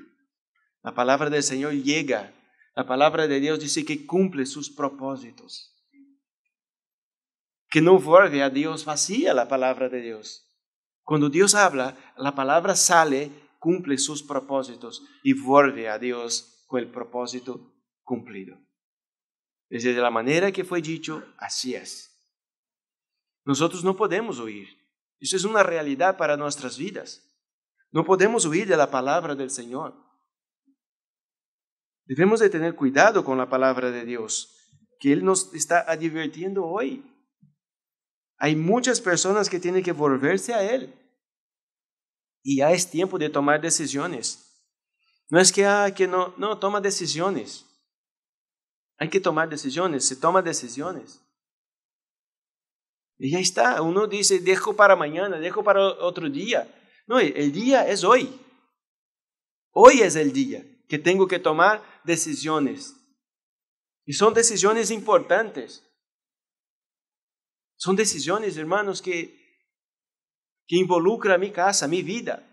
Speaker 1: La palabra del Señor llega. La palabra de Dios dice que cumple sus propósitos. Que no vuelve a Dios vacía la palabra de Dios. Cuando Dios habla, la palabra sale, cumple sus propósitos y vuelve a Dios con el propósito cumplido. Desde la manera que fue dicho, así es. Nosotros no podemos oír. Eso es una realidad para nuestras vidas. No podemos huir de la palabra del Señor. Debemos de tener cuidado con la palabra de Dios, que Él nos está advirtiendo hoy. Hay muchas personas que tienen que volverse a Él. Y ya es tiempo de tomar decisiones. No es que, ah, que no, no, toma decisiones. Hay que tomar decisiones, se toma decisiones. Y ya está, uno dice, dejo para mañana, dejo para otro día. No, el día es hoy. Hoy es el día que tengo que tomar decisiones. Y son decisiones importantes. Son decisiones, hermanos, que, que involucra mi casa, mi vida,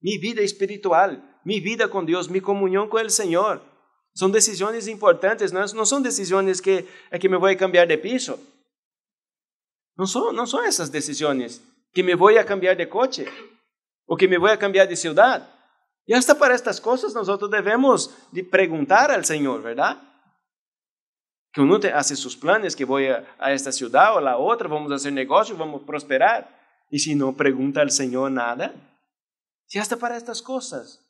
Speaker 1: mi vida espiritual, mi vida con Dios, mi comunión con el Señor. Son decisiones importantes, no, son decisiones que, que me voy a cambiar de piso. No son, no son esas decisiones que me voy a cambiar de coche o que me voy a cambiar de ciudad. Y hasta para estas cosas nosotros debemos de preguntar al Señor, ¿verdad? Que uno hace sus planes, que voy a, a esta ciudad o a la otra, vamos a hacer negocio, vamos a prosperar. Y si no pregunta al Señor nada, si hasta para estas cosas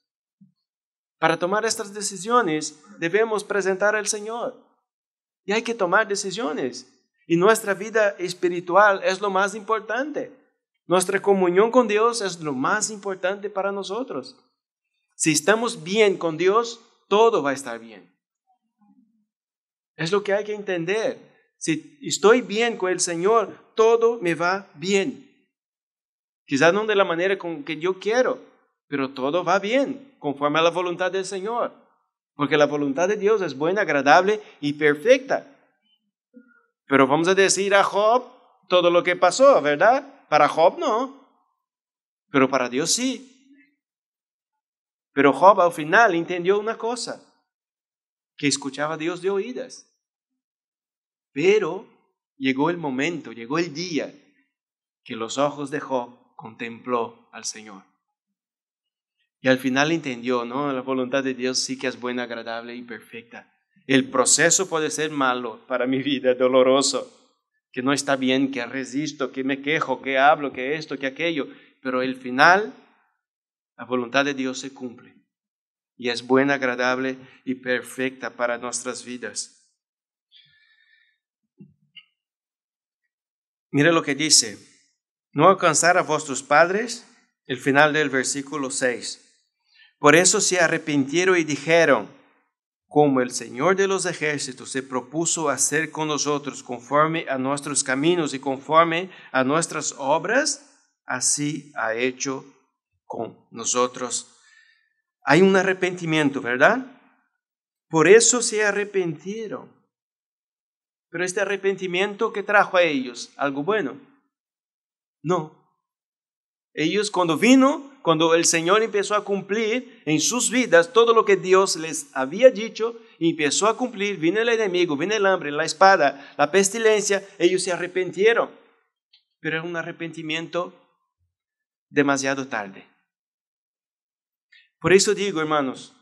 Speaker 1: para tomar estas decisiones debemos presentar al Señor. Y hay que tomar decisiones. Y nuestra vida espiritual es lo más importante. Nuestra comunión con Dios es lo más importante para nosotros. Si estamos bien con Dios, todo va a estar bien. Es lo que hay que entender. Si estoy bien con el Señor, todo me va bien. Quizás no de la manera con que yo quiero, pero todo va bien conforme a la voluntad del Señor, porque la voluntad de Dios es buena, agradable y perfecta. Pero vamos a decir a Job todo lo que pasó, ¿verdad? Para Job no, pero para Dios sí. Pero Job al final entendió una cosa, que escuchaba a Dios de oídas. Pero llegó el momento, llegó el día que los ojos de Job contempló al Señor. Y al final entendió, ¿no? La voluntad de Dios sí que es buena, agradable y perfecta. El proceso puede ser malo para mi vida, doloroso, que no está bien, que resisto, que me quejo, que hablo, que esto, que aquello, pero el final, la voluntad de Dios se cumple y es buena, agradable y perfecta para nuestras vidas. Mire lo que dice, no alcanzar a vuestros padres, el final del versículo 6. Por eso se arrepintieron y dijeron, como el Señor de los ejércitos se propuso hacer con nosotros conforme a nuestros caminos y conforme a nuestras obras, así ha hecho con nosotros. Hay un arrepentimiento, ¿verdad? Por eso se arrepintieron. Pero este arrepentimiento que trajo a ellos, algo bueno. No. Ellos cuando vino cuando el Señor empezó a cumplir en sus vidas todo lo que Dios les había dicho, empezó a cumplir, vino el enemigo, vino el hambre, la espada, la pestilencia, ellos se arrepintieron. Pero era un arrepentimiento demasiado tarde. Por eso digo, hermanos,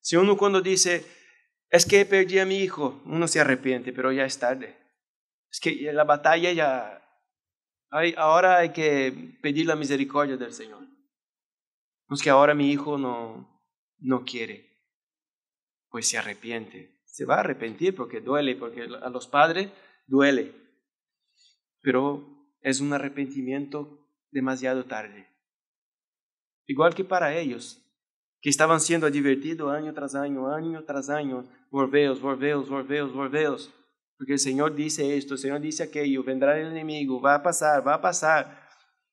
Speaker 1: si uno cuando dice, es que perdí a mi hijo, uno se arrepiente, pero ya es tarde. Es que la batalla ya... ahora hay que pedir la misericordia del Señor. No es pues, que ahora mi hijo no, no quiere. Pues se arrepiente. Se va a arrepentir porque duele, porque a los padres duele. Pero es un arrepentimiento demasiado tarde. Igual que para ellos, que estaban siendo advertidos año tras año, año tras año, volveos, volveos, volveos, volveos. Porque el Señor dice esto, el Señor dice aquello, vendrá el enemigo, va a pasar, va a pasar.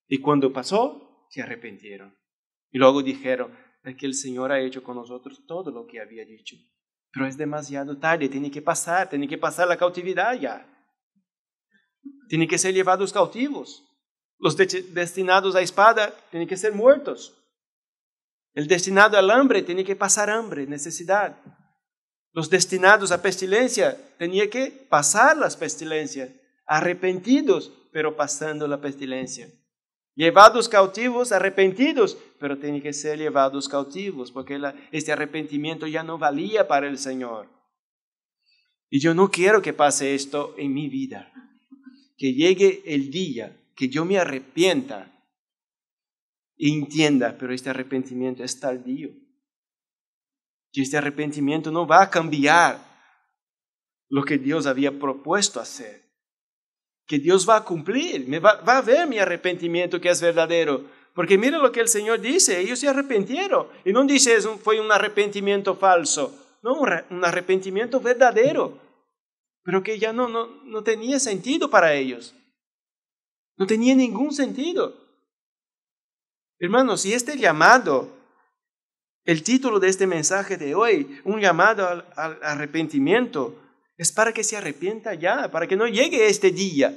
Speaker 1: Y cuando pasó, se arrepintieron. Y luego dijeron, que el Señor ha hecho con nosotros todo lo que había dicho. Pero es demasiado tarde, tiene que pasar, tiene que pasar la cautividad ya. tiene que ser llevados cautivos. Los destinados a espada tienen que ser muertos. El destinado al hambre tiene que pasar hambre, necesidad. Los destinados a pestilencia tenía que pasar las pestilencias, arrepentidos, pero pasando la pestilencia. Llevados cautivos, arrepentidos, pero tienen que ser llevados cautivos, porque este arrepentimiento ya no valía para el Señor. Y yo no quiero que pase esto en mi vida, que llegue el día que yo me arrepienta e entienda, pero este arrepentimiento es tardío. Y este arrepentimiento no va a cambiar lo que Dios había propuesto hacer que Dios va a cumplir, me va, va, a ver mi arrepentimiento que es verdadero. Porque mire lo que el Señor dice, ellos se arrepintieron. Y no dice es un, fue un arrepentimiento falso, no, un, arrepentimiento verdadero, pero que ya no, no, tenía sentido para ellos. No tenía ningún sentido. Hermanos, si este llamado, el título de este mensaje de hoy, un llamado al arrepentimiento, es para que se arrepienta ya, para que no llegue este día.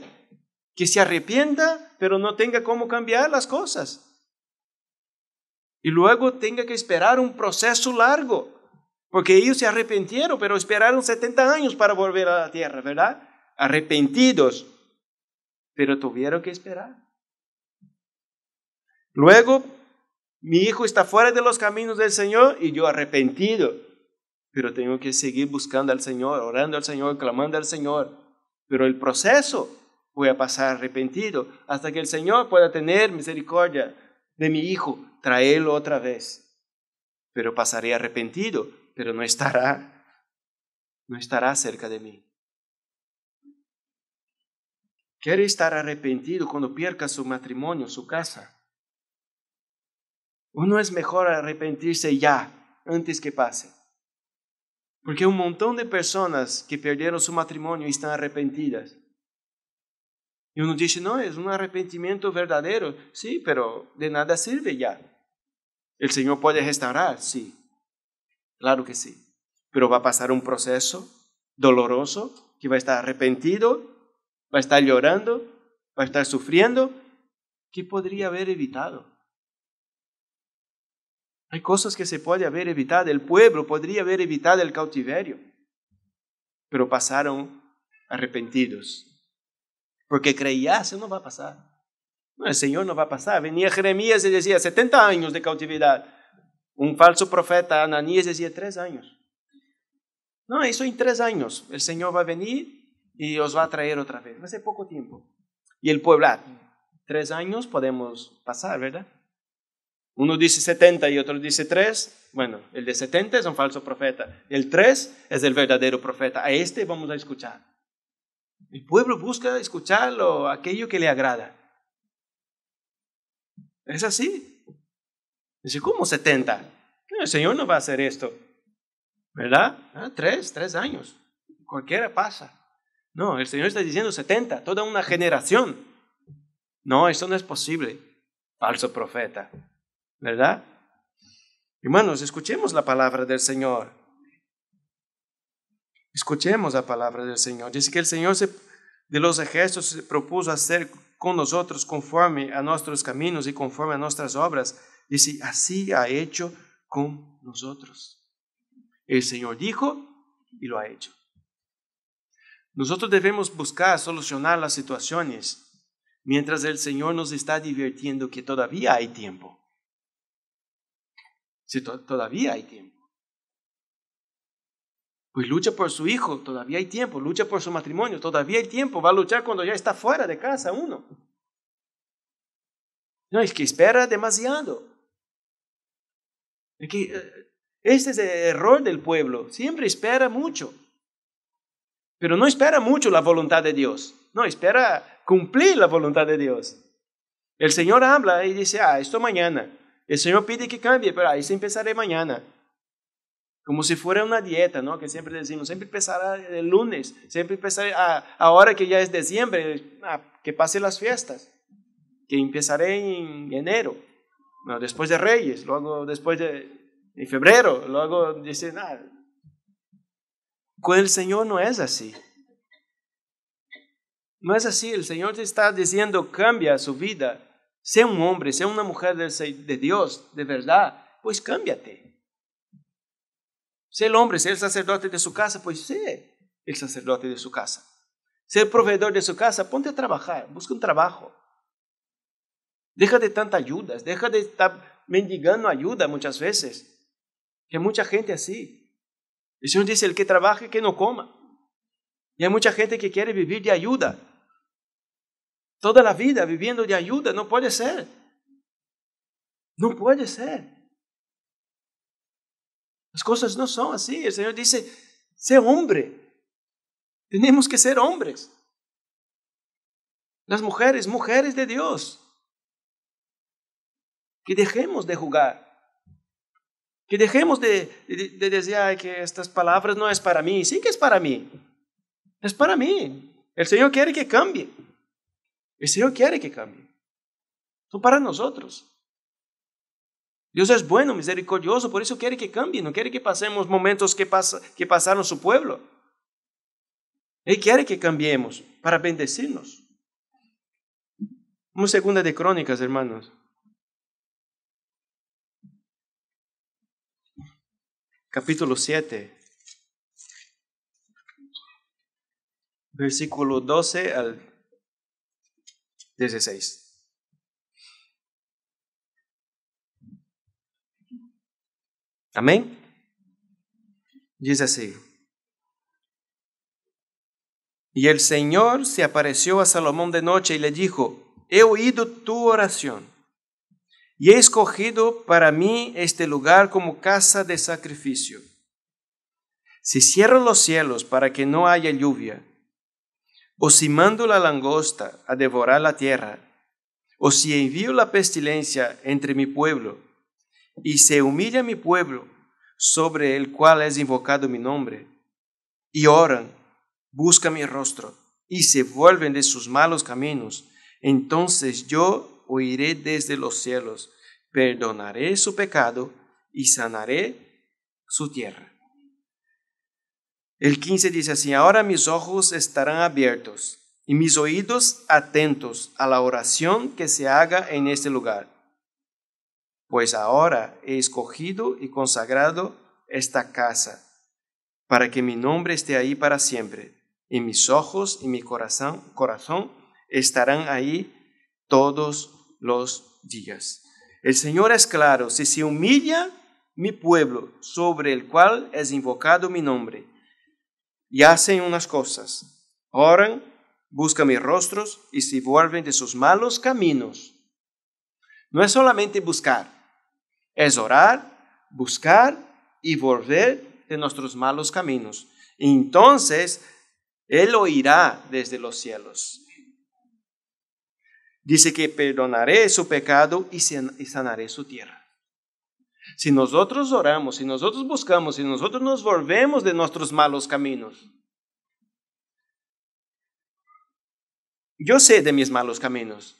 Speaker 1: Que se arrepienta, pero no tenga cómo cambiar las cosas. Y luego tenga que esperar un proceso largo, porque ellos se arrepintieron, pero esperaron 70 años para volver a la tierra, ¿verdad? Arrepentidos, pero tuvieron que esperar. Luego, mi hijo está fuera de los caminos del Señor y yo arrepentido pero tengo que seguir buscando al Señor, orando al Señor, clamando al Señor. Pero el proceso voy a pasar arrepentido hasta que el Señor pueda tener misericordia de mi hijo, traerlo otra vez. Pero pasaré arrepentido, pero no estará, no estará cerca de mí. ¿Quiere estar arrepentido cuando pierda su matrimonio, su casa? Uno es mejor arrepentirse ya, antes que pase? Porque un montón de personas que perdieron su matrimonio están arrepentidas. Y uno dice, no, es un arrepentimiento verdadero. Sí, pero de nada sirve ya. ¿El Señor puede restaurar? Sí. Claro que sí. Pero va a pasar un proceso doloroso que va a estar arrepentido, va a estar llorando, va a estar sufriendo, ¿Qué podría haber evitado. Hay cosas que se puede haber evitado. El pueblo podría haber evitado el cautiverio, pero pasaron arrepentidos. Porque creía, eso no va a pasar. No, el Señor no va a pasar. Venía Jeremías y decía, 70 años de cautividad. Un falso profeta, Ananías, decía, tres años. No, eso en tres años. El Señor va a venir y os va a traer otra vez. Hace poco tiempo. Y el pueblo, ah, tres años podemos pasar, ¿verdad? Uno dice 70 y otro dice 3. Bueno, el de 70 es un falso profeta. El 3 es el verdadero profeta. A este vamos a escuchar. El pueblo busca escuchar aquello que le agrada. Es así. Dice, ¿cómo 70? El Señor no va a hacer esto. ¿Verdad? Ah, tres, tres años. Cualquiera pasa. No, el Señor está diciendo 70, toda una generación. No, eso no es posible. Falso profeta. ¿Verdad? Hermanos, escuchemos la palabra del Señor. Escuchemos la palabra del Señor. Dice que el Señor de los ejércitos se propuso hacer con nosotros conforme a nuestros caminos y conforme a nuestras obras. Dice, así ha hecho con nosotros. El Señor dijo y lo ha hecho. Nosotros debemos buscar solucionar las situaciones mientras el Señor nos está divirtiendo que todavía hay tiempo. Si todavía hay tiempo. Pues lucha por su hijo, todavía hay tiempo. Lucha por su matrimonio, todavía hay tiempo. Va a luchar cuando ya está fuera de casa uno. No, es que espera demasiado. Es este es el error del pueblo. Siempre espera mucho. Pero no espera mucho la voluntad de Dios. No, espera cumplir la voluntad de Dios. El Señor habla y dice, ah, esto mañana. El Señor pide que cambie, pero ahí se empezaré mañana. Como si fuera una dieta, ¿no? Que siempre decimos, siempre empezará el lunes, siempre empezaré ah, ahora que ya es diciembre, ah, que pase las fiestas, que empezaré en enero, después de Reyes, luego después de en febrero, luego dice, nada. Ah, con el Señor no es así. No es así, el Señor te está diciendo, cambia su vida, sea un hombre, sea una mujer de Dios, de verdad, pues cámbiate. Sé el hombre, sea el sacerdote de su casa, pues sé el sacerdote de su casa. el proveedor de su casa, ponte a trabajar, busca un trabajo. Deja de tantas ayudas, deja de estar mendigando ayuda muchas veces. Que hay mucha gente así. El Señor dice, el que trabaje, que no coma. Y hay mucha gente que quiere vivir de ayuda toda la vida viviendo de ayuda. No puede ser. No puede ser. Las cosas no son así. El Señor dice, sé hombre. Tenemos que ser hombres. Las mujeres, mujeres de Dios. Que dejemos de jugar. Que dejemos de, de, decir, que estas palabras no es para mí. Sí que es para mí. Es para mí. El Señor quiere que cambie. El Señor quiere que cambie. Son para nosotros. Dios es bueno, misericordioso, por eso quiere que cambie, no quiere que pasemos momentos que, pas que pasaron su pueblo. Él quiere que cambiemos para bendecirnos. Una segunda de Crónicas, hermanos. Capítulo 7. Versículo 12 al 16. Amén. Dice así y el señor se apareció a Salomón de noche y le dijo: He oído tu oración y he escogido para mí este lugar como casa de sacrificio. Si cierro los cielos para que no haya lluvia, o si mando la langosta a devorar la tierra, o si envío la pestilencia entre mi pueblo, y se humilla mi pueblo, sobre el cual es invocado mi nombre, y oran, buscan mi rostro, y se vuelven de sus malos caminos, entonces yo oiré desde los cielos, perdonaré su pecado y sanaré su tierra. El 15 dice así, ahora mis ojos estarán abiertos y mis oídos atentos a la oración que se haga en este lugar, pues ahora he escogido y consagrado esta casa para que mi nombre esté ahí para siempre, y mis ojos y mi corazón, corazón estarán ahí todos los días. El Señor es claro, si se humilla mi pueblo sobre el cual es invocado mi nombre, y hacen unas cosas. Oran, buscan mis rostros y se vuelven de sus malos caminos. No es solamente buscar, es orar, buscar y volver de nuestros malos caminos. Entonces, Él oirá desde los cielos. Dice que perdonaré su pecado y sanaré su tierra. Si nosotros oramos, si nosotros buscamos, si nosotros nos volvemos de nuestros malos caminos. Yo sé de mis malos caminos.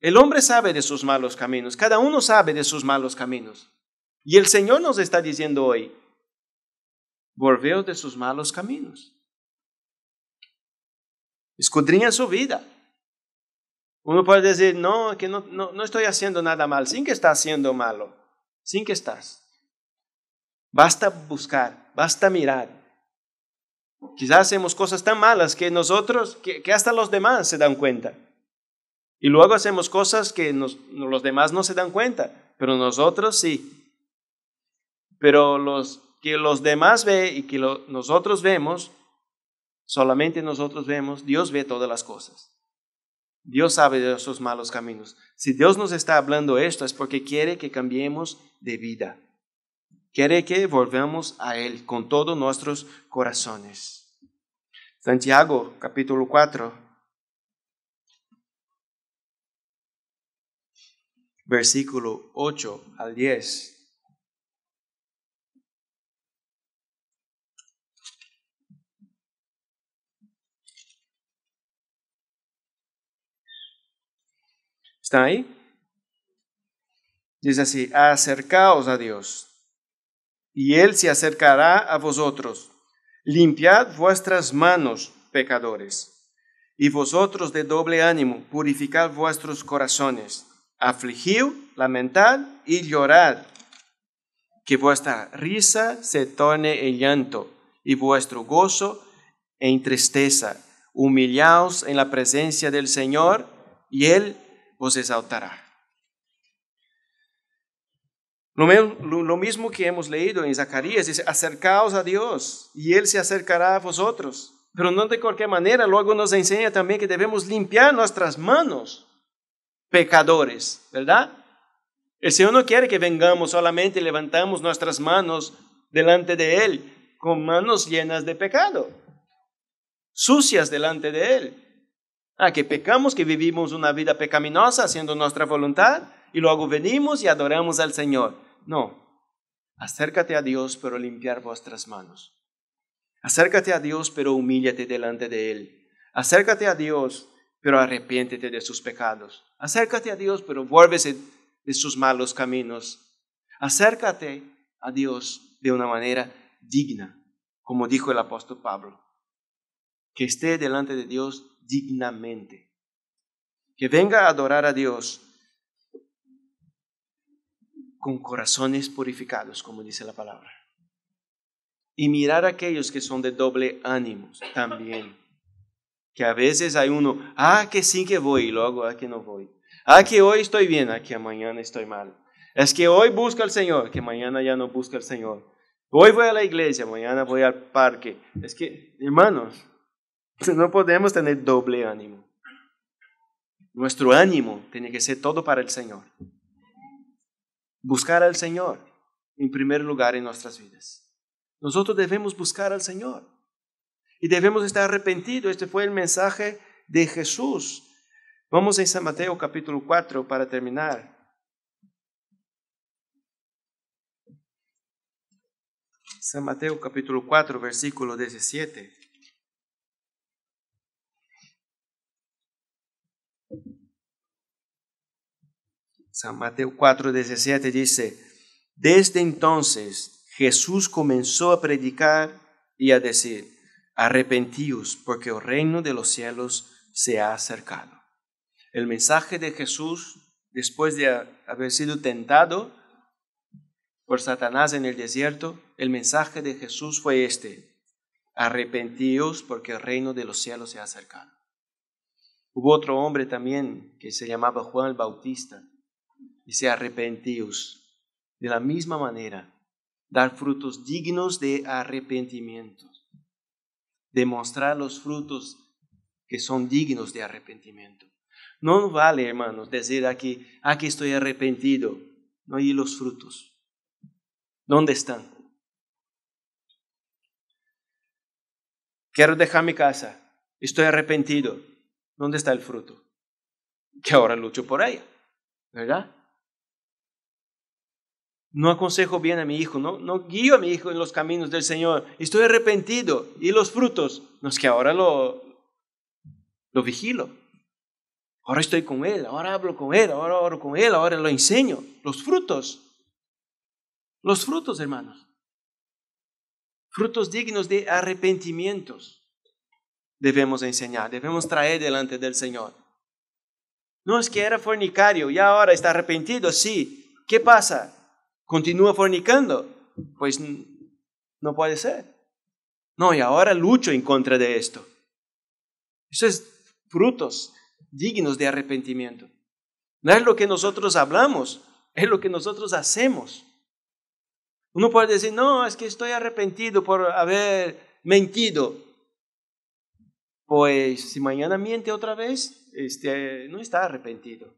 Speaker 1: El hombre sabe de sus malos caminos. Cada uno sabe de sus malos caminos. Y el Señor nos está diciendo hoy, volveos de sus malos caminos. Escudriña su vida. Uno puede decir, no, que no, estoy haciendo nada mal. sin que está haciendo malo sin que estás. Basta buscar, basta mirar. Quizás hacemos cosas tan malas que nosotros, que, hasta los demás se dan cuenta. Y luego hacemos cosas que los demás no se dan cuenta, pero nosotros sí. Pero los que los demás ve y que nosotros vemos, solamente nosotros vemos, Dios ve todas las cosas. Dios sabe de esos malos caminos. Si Dios nos está hablando esto es porque quiere que cambiemos de vida. Quiere que volvamos a Él con todos nuestros corazones. Santiago capítulo 4, versículo 8 al 10. ahí? Dice así, acercaos a Dios, y Él se acercará a vosotros. Limpiad vuestras manos, pecadores, y vosotros de doble ánimo, purificad vuestros corazones. Afligid, lamentad y llorad. Que vuestra risa se torne en llanto, y vuestro gozo en tristeza. Humillaos en la presencia del Señor, y Él os pues, exaltará. Lo, mismo que hemos leído en Zacarías, dice, acercaos a Dios y Él se acercará a vosotros. Pero no de cualquier manera, luego nos enseña también que debemos limpiar nuestras manos, pecadores, ¿verdad? El Señor no quiere que vengamos solamente y levantamos nuestras manos delante de Él con manos llenas de pecado, sucias delante de Él. Ah, que pecamos, que vivimos una vida pecaminosa haciendo nuestra voluntad y luego venimos y adoramos al Señor. No, acércate a Dios pero limpiar vuestras manos. Acércate a Dios pero humíllate delante de Él. Acércate a Dios pero arrepiéntete de sus pecados. Acércate a Dios pero vuélvese de sus malos caminos. Acércate a Dios de una manera digna, como dijo el apóstol Pablo. Que esté delante de Dios dignamente. Que venga a adorar a Dios con corazones purificados, como dice la palabra. Y mirar a aquellos que son de doble ánimo también. Que a veces hay uno, ah, que sí que voy y luego, ah, que no voy. Ah, que hoy estoy bien, ah, que mañana estoy mal. Es que hoy busca el Señor, que mañana ya no busca el Señor. Hoy voy a la iglesia, mañana voy al parque. Es que, hermanos, [laughs] No podemos tener doble ánimo. Nuestro ánimo tiene que ser todo para el Señor. Buscar al Señor en primer lugar en nuestras vidas. Nosotros debemos buscar al Señor y debemos estar arrepentidos. Este fue el mensaje de Jesús. Vamos a San Mateo capítulo 4 para terminar. San Mateo capítulo 4 versículo 17. San Mateo 4:17 dice, desde entonces Jesús comenzó a predicar y a decir, arrepentíos porque el reino de los cielos se ha acercado. El mensaje de Jesús, después de haber sido tentado por Satanás en el desierto, el mensaje de Jesús fue este, arrepentíos porque el reino de los cielos se ha acercado. Hubo otro hombre también que se llamaba Juan el Bautista, y se arrepentíos. De la misma manera, dar frutos dignos de arrepentimiento. Demostrar los frutos que son dignos de arrepentimiento. No vale, hermanos, decir aquí, aquí estoy arrepentido. No hay los frutos. ¿Dónde están? Quiero dejar mi casa. Estoy arrepentido. ¿Dónde está el fruto? Que ahora lucho por ella, ¿verdad? No aconsejo bien a mi hijo, no, guío a mi hijo en los caminos del Señor. Estoy arrepentido y los frutos, no es que ahora lo, lo vigilo. Ahora estoy con él, ahora hablo con él, ahora oro con él, ahora lo enseño. Los frutos, los frutos, hermanos. Frutos dignos de arrepentimientos debemos enseñar, debemos traer delante del Señor. No es que era fornicario y ahora está arrepentido, sí. ¿Qué pasa? continúa fornicando. Pues no puede ser. No, y ahora lucho en contra de esto. Eso es frutos dignos de arrepentimiento. No es lo que nosotros hablamos, es lo que nosotros hacemos. Uno puede decir, no, es que estoy arrepentido por haber mentido. Pues si mañana miente otra vez, este, no está arrepentido.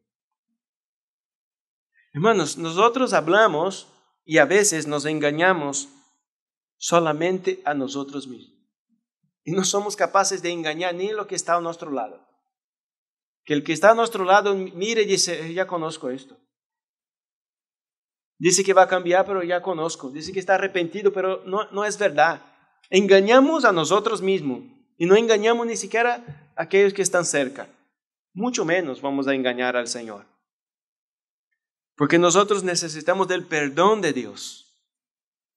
Speaker 1: Hermanos, nosotros hablamos y a veces nos engañamos solamente a nosotros mismos. Y no somos capaces de engañar ni lo que está a nuestro lado. Que el que está a nuestro lado mire y dice, eh, ya conozco esto. Dice que va a cambiar, pero ya conozco. Dice que está arrepentido, pero no, no es verdad. Engañamos a nosotros mismos y no engañamos ni siquiera a aquellos que están cerca. Mucho menos vamos a engañar al Señor. Porque nosotros necesitamos del perdón de Dios.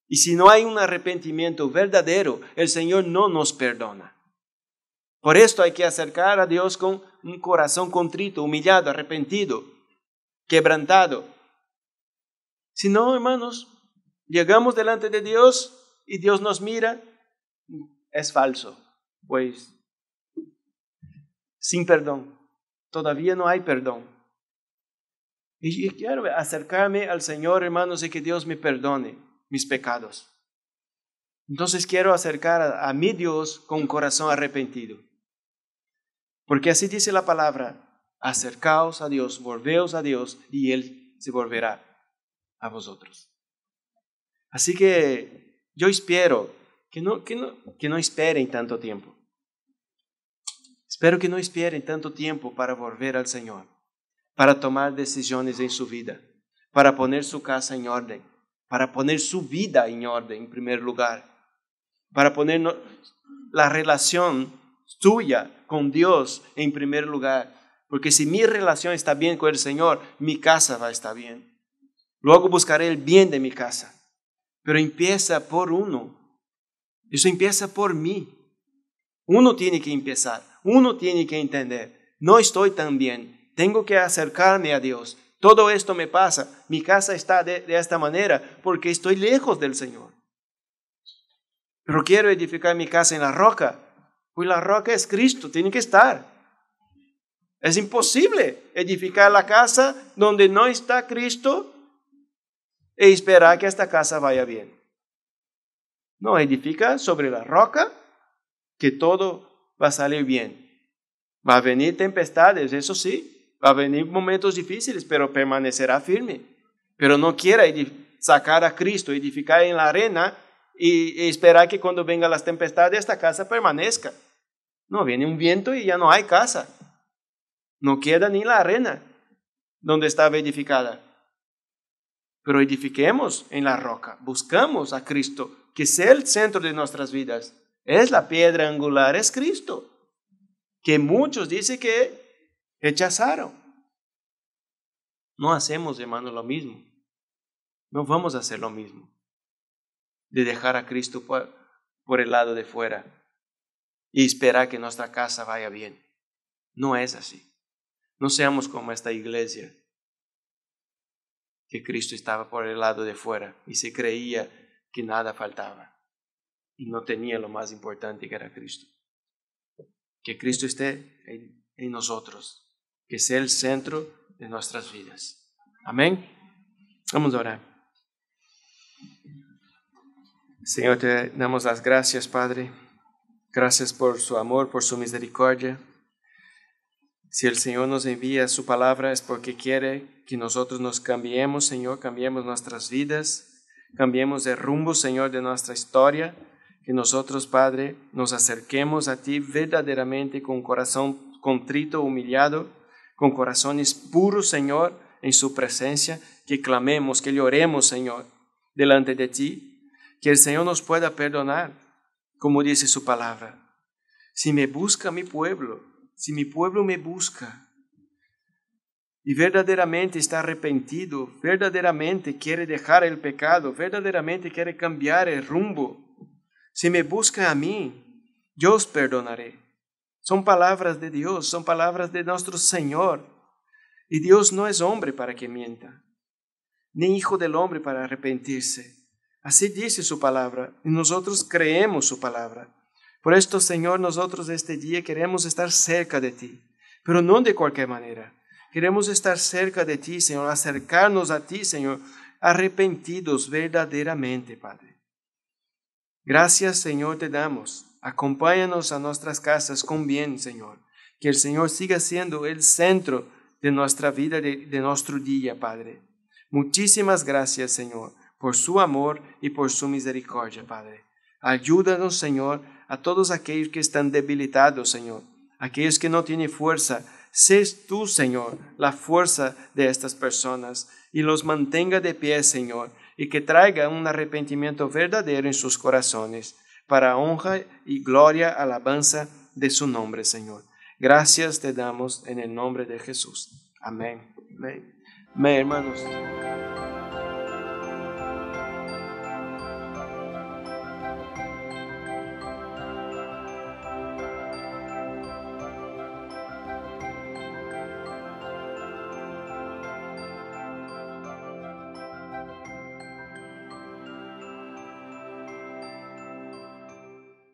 Speaker 1: Y si no hay un arrepentimiento verdadero, el Señor no nos perdona. Por esto hay que acercar a Dios con un corazón contrito, humillado, arrepentido, quebrantado. Si no, hermanos, llegamos delante de Dios y Dios nos mira, es falso, pues sin perdón. Todavía no hay perdón. Y, quiero acercarme al Señor, hermanos, y que Dios me perdone mis pecados. Entonces quiero acercar a, mi Dios con un corazón arrepentido. Porque así dice la palabra, acercaos a Dios, volveos a Dios y Él se volverá a vosotros. Así que yo espero que no, que no, que no esperen tanto tiempo. Espero que no esperen tanto tiempo para volver al Señor para tomar decisiones en su vida, para poner su casa en orden, para poner su vida en orden en primer lugar, para poner la relación tuya con Dios en primer lugar. Porque si mi relación está bien con el Señor, mi casa va a estar bien. Luego buscaré el bien de mi casa. Pero empieza por uno. Eso empieza por mí. Uno tiene que empezar. Uno tiene que entender. No estoy tan bien tengo que acercarme a Dios. Todo esto me pasa, mi casa está de, esta manera porque estoy lejos del Señor. Pero quiero edificar mi casa en la roca, pues la roca es Cristo, tiene que estar. Es imposible edificar la casa donde no está Cristo e esperar que esta casa vaya bien. No, edifica sobre la roca que todo va a salir bien. Va a venir tempestades, eso sí, Va a venir momentos difíciles, pero permanecerá firme. Pero no quiera sacar a Cristo, edificar en la arena y, esperar que cuando vengan las tempestades esta casa permanezca. No, viene un viento y ya no hay casa. No queda ni la arena donde estaba edificada. Pero edifiquemos en la roca, buscamos a Cristo, que sea el centro de nuestras vidas. Es la piedra angular, es Cristo. Que muchos dicen que rechazaron. No hacemos, hermano, lo mismo. No vamos a hacer lo mismo de dejar a Cristo por, el lado de fuera y esperar que nuestra casa vaya bien. No es así. No seamos como esta iglesia que Cristo estaba por el lado de fuera y se creía que nada faltaba y no tenía lo más importante que era Cristo. Que Cristo esté en nosotros, que sea el centro de nuestras vidas. Amén. Vamos a orar. Señor, te damos las gracias, Padre. Gracias por su amor, por su misericordia. Si el Señor nos envía su palabra es porque quiere que nosotros nos cambiemos, Señor, cambiemos nuestras vidas, cambiemos de rumbo, Señor, de nuestra historia, que nosotros, Padre, nos acerquemos a ti verdaderamente con corazón contrito, humillado con corazones puros, Señor, en su presencia, que clamemos, que lloremos, Señor, delante de ti, que el Señor nos pueda perdonar, como dice su palabra. Si me busca mi pueblo, si mi pueblo me busca y verdaderamente está arrepentido, verdaderamente quiere dejar el pecado, verdaderamente quiere cambiar el rumbo, si me busca a mí, yo os perdonaré son palabras de Dios, son palabras de nuestro Señor. Y Dios no es hombre para que mienta, ni hijo del hombre para arrepentirse. Así dice su palabra, y nosotros creemos su palabra. Por esto, Señor, nosotros este día queremos estar cerca de ti, pero no de cualquier manera. Queremos estar cerca de ti, Señor, acercarnos a ti, Señor, arrepentidos verdaderamente, Padre. Gracias, Señor, te damos Acompáñanos a nuestras casas con bien, Señor. Que el Señor siga siendo el centro de nuestra vida, de, nuestro día, Padre. Muchísimas gracias, Señor, por su amor y por su misericordia, Padre. Ayúdanos, Señor, a todos aquellos que están debilitados, Señor. Aquellos que no tienen fuerza, Sé tú, Señor, la fuerza de estas personas y los mantenga de pie, Señor, y que traiga un arrepentimiento verdadero en sus corazones para honra y gloria, alabanza de su nombre, Señor. Gracias te damos en el nombre de Jesús. Amén. Amén, hermanos.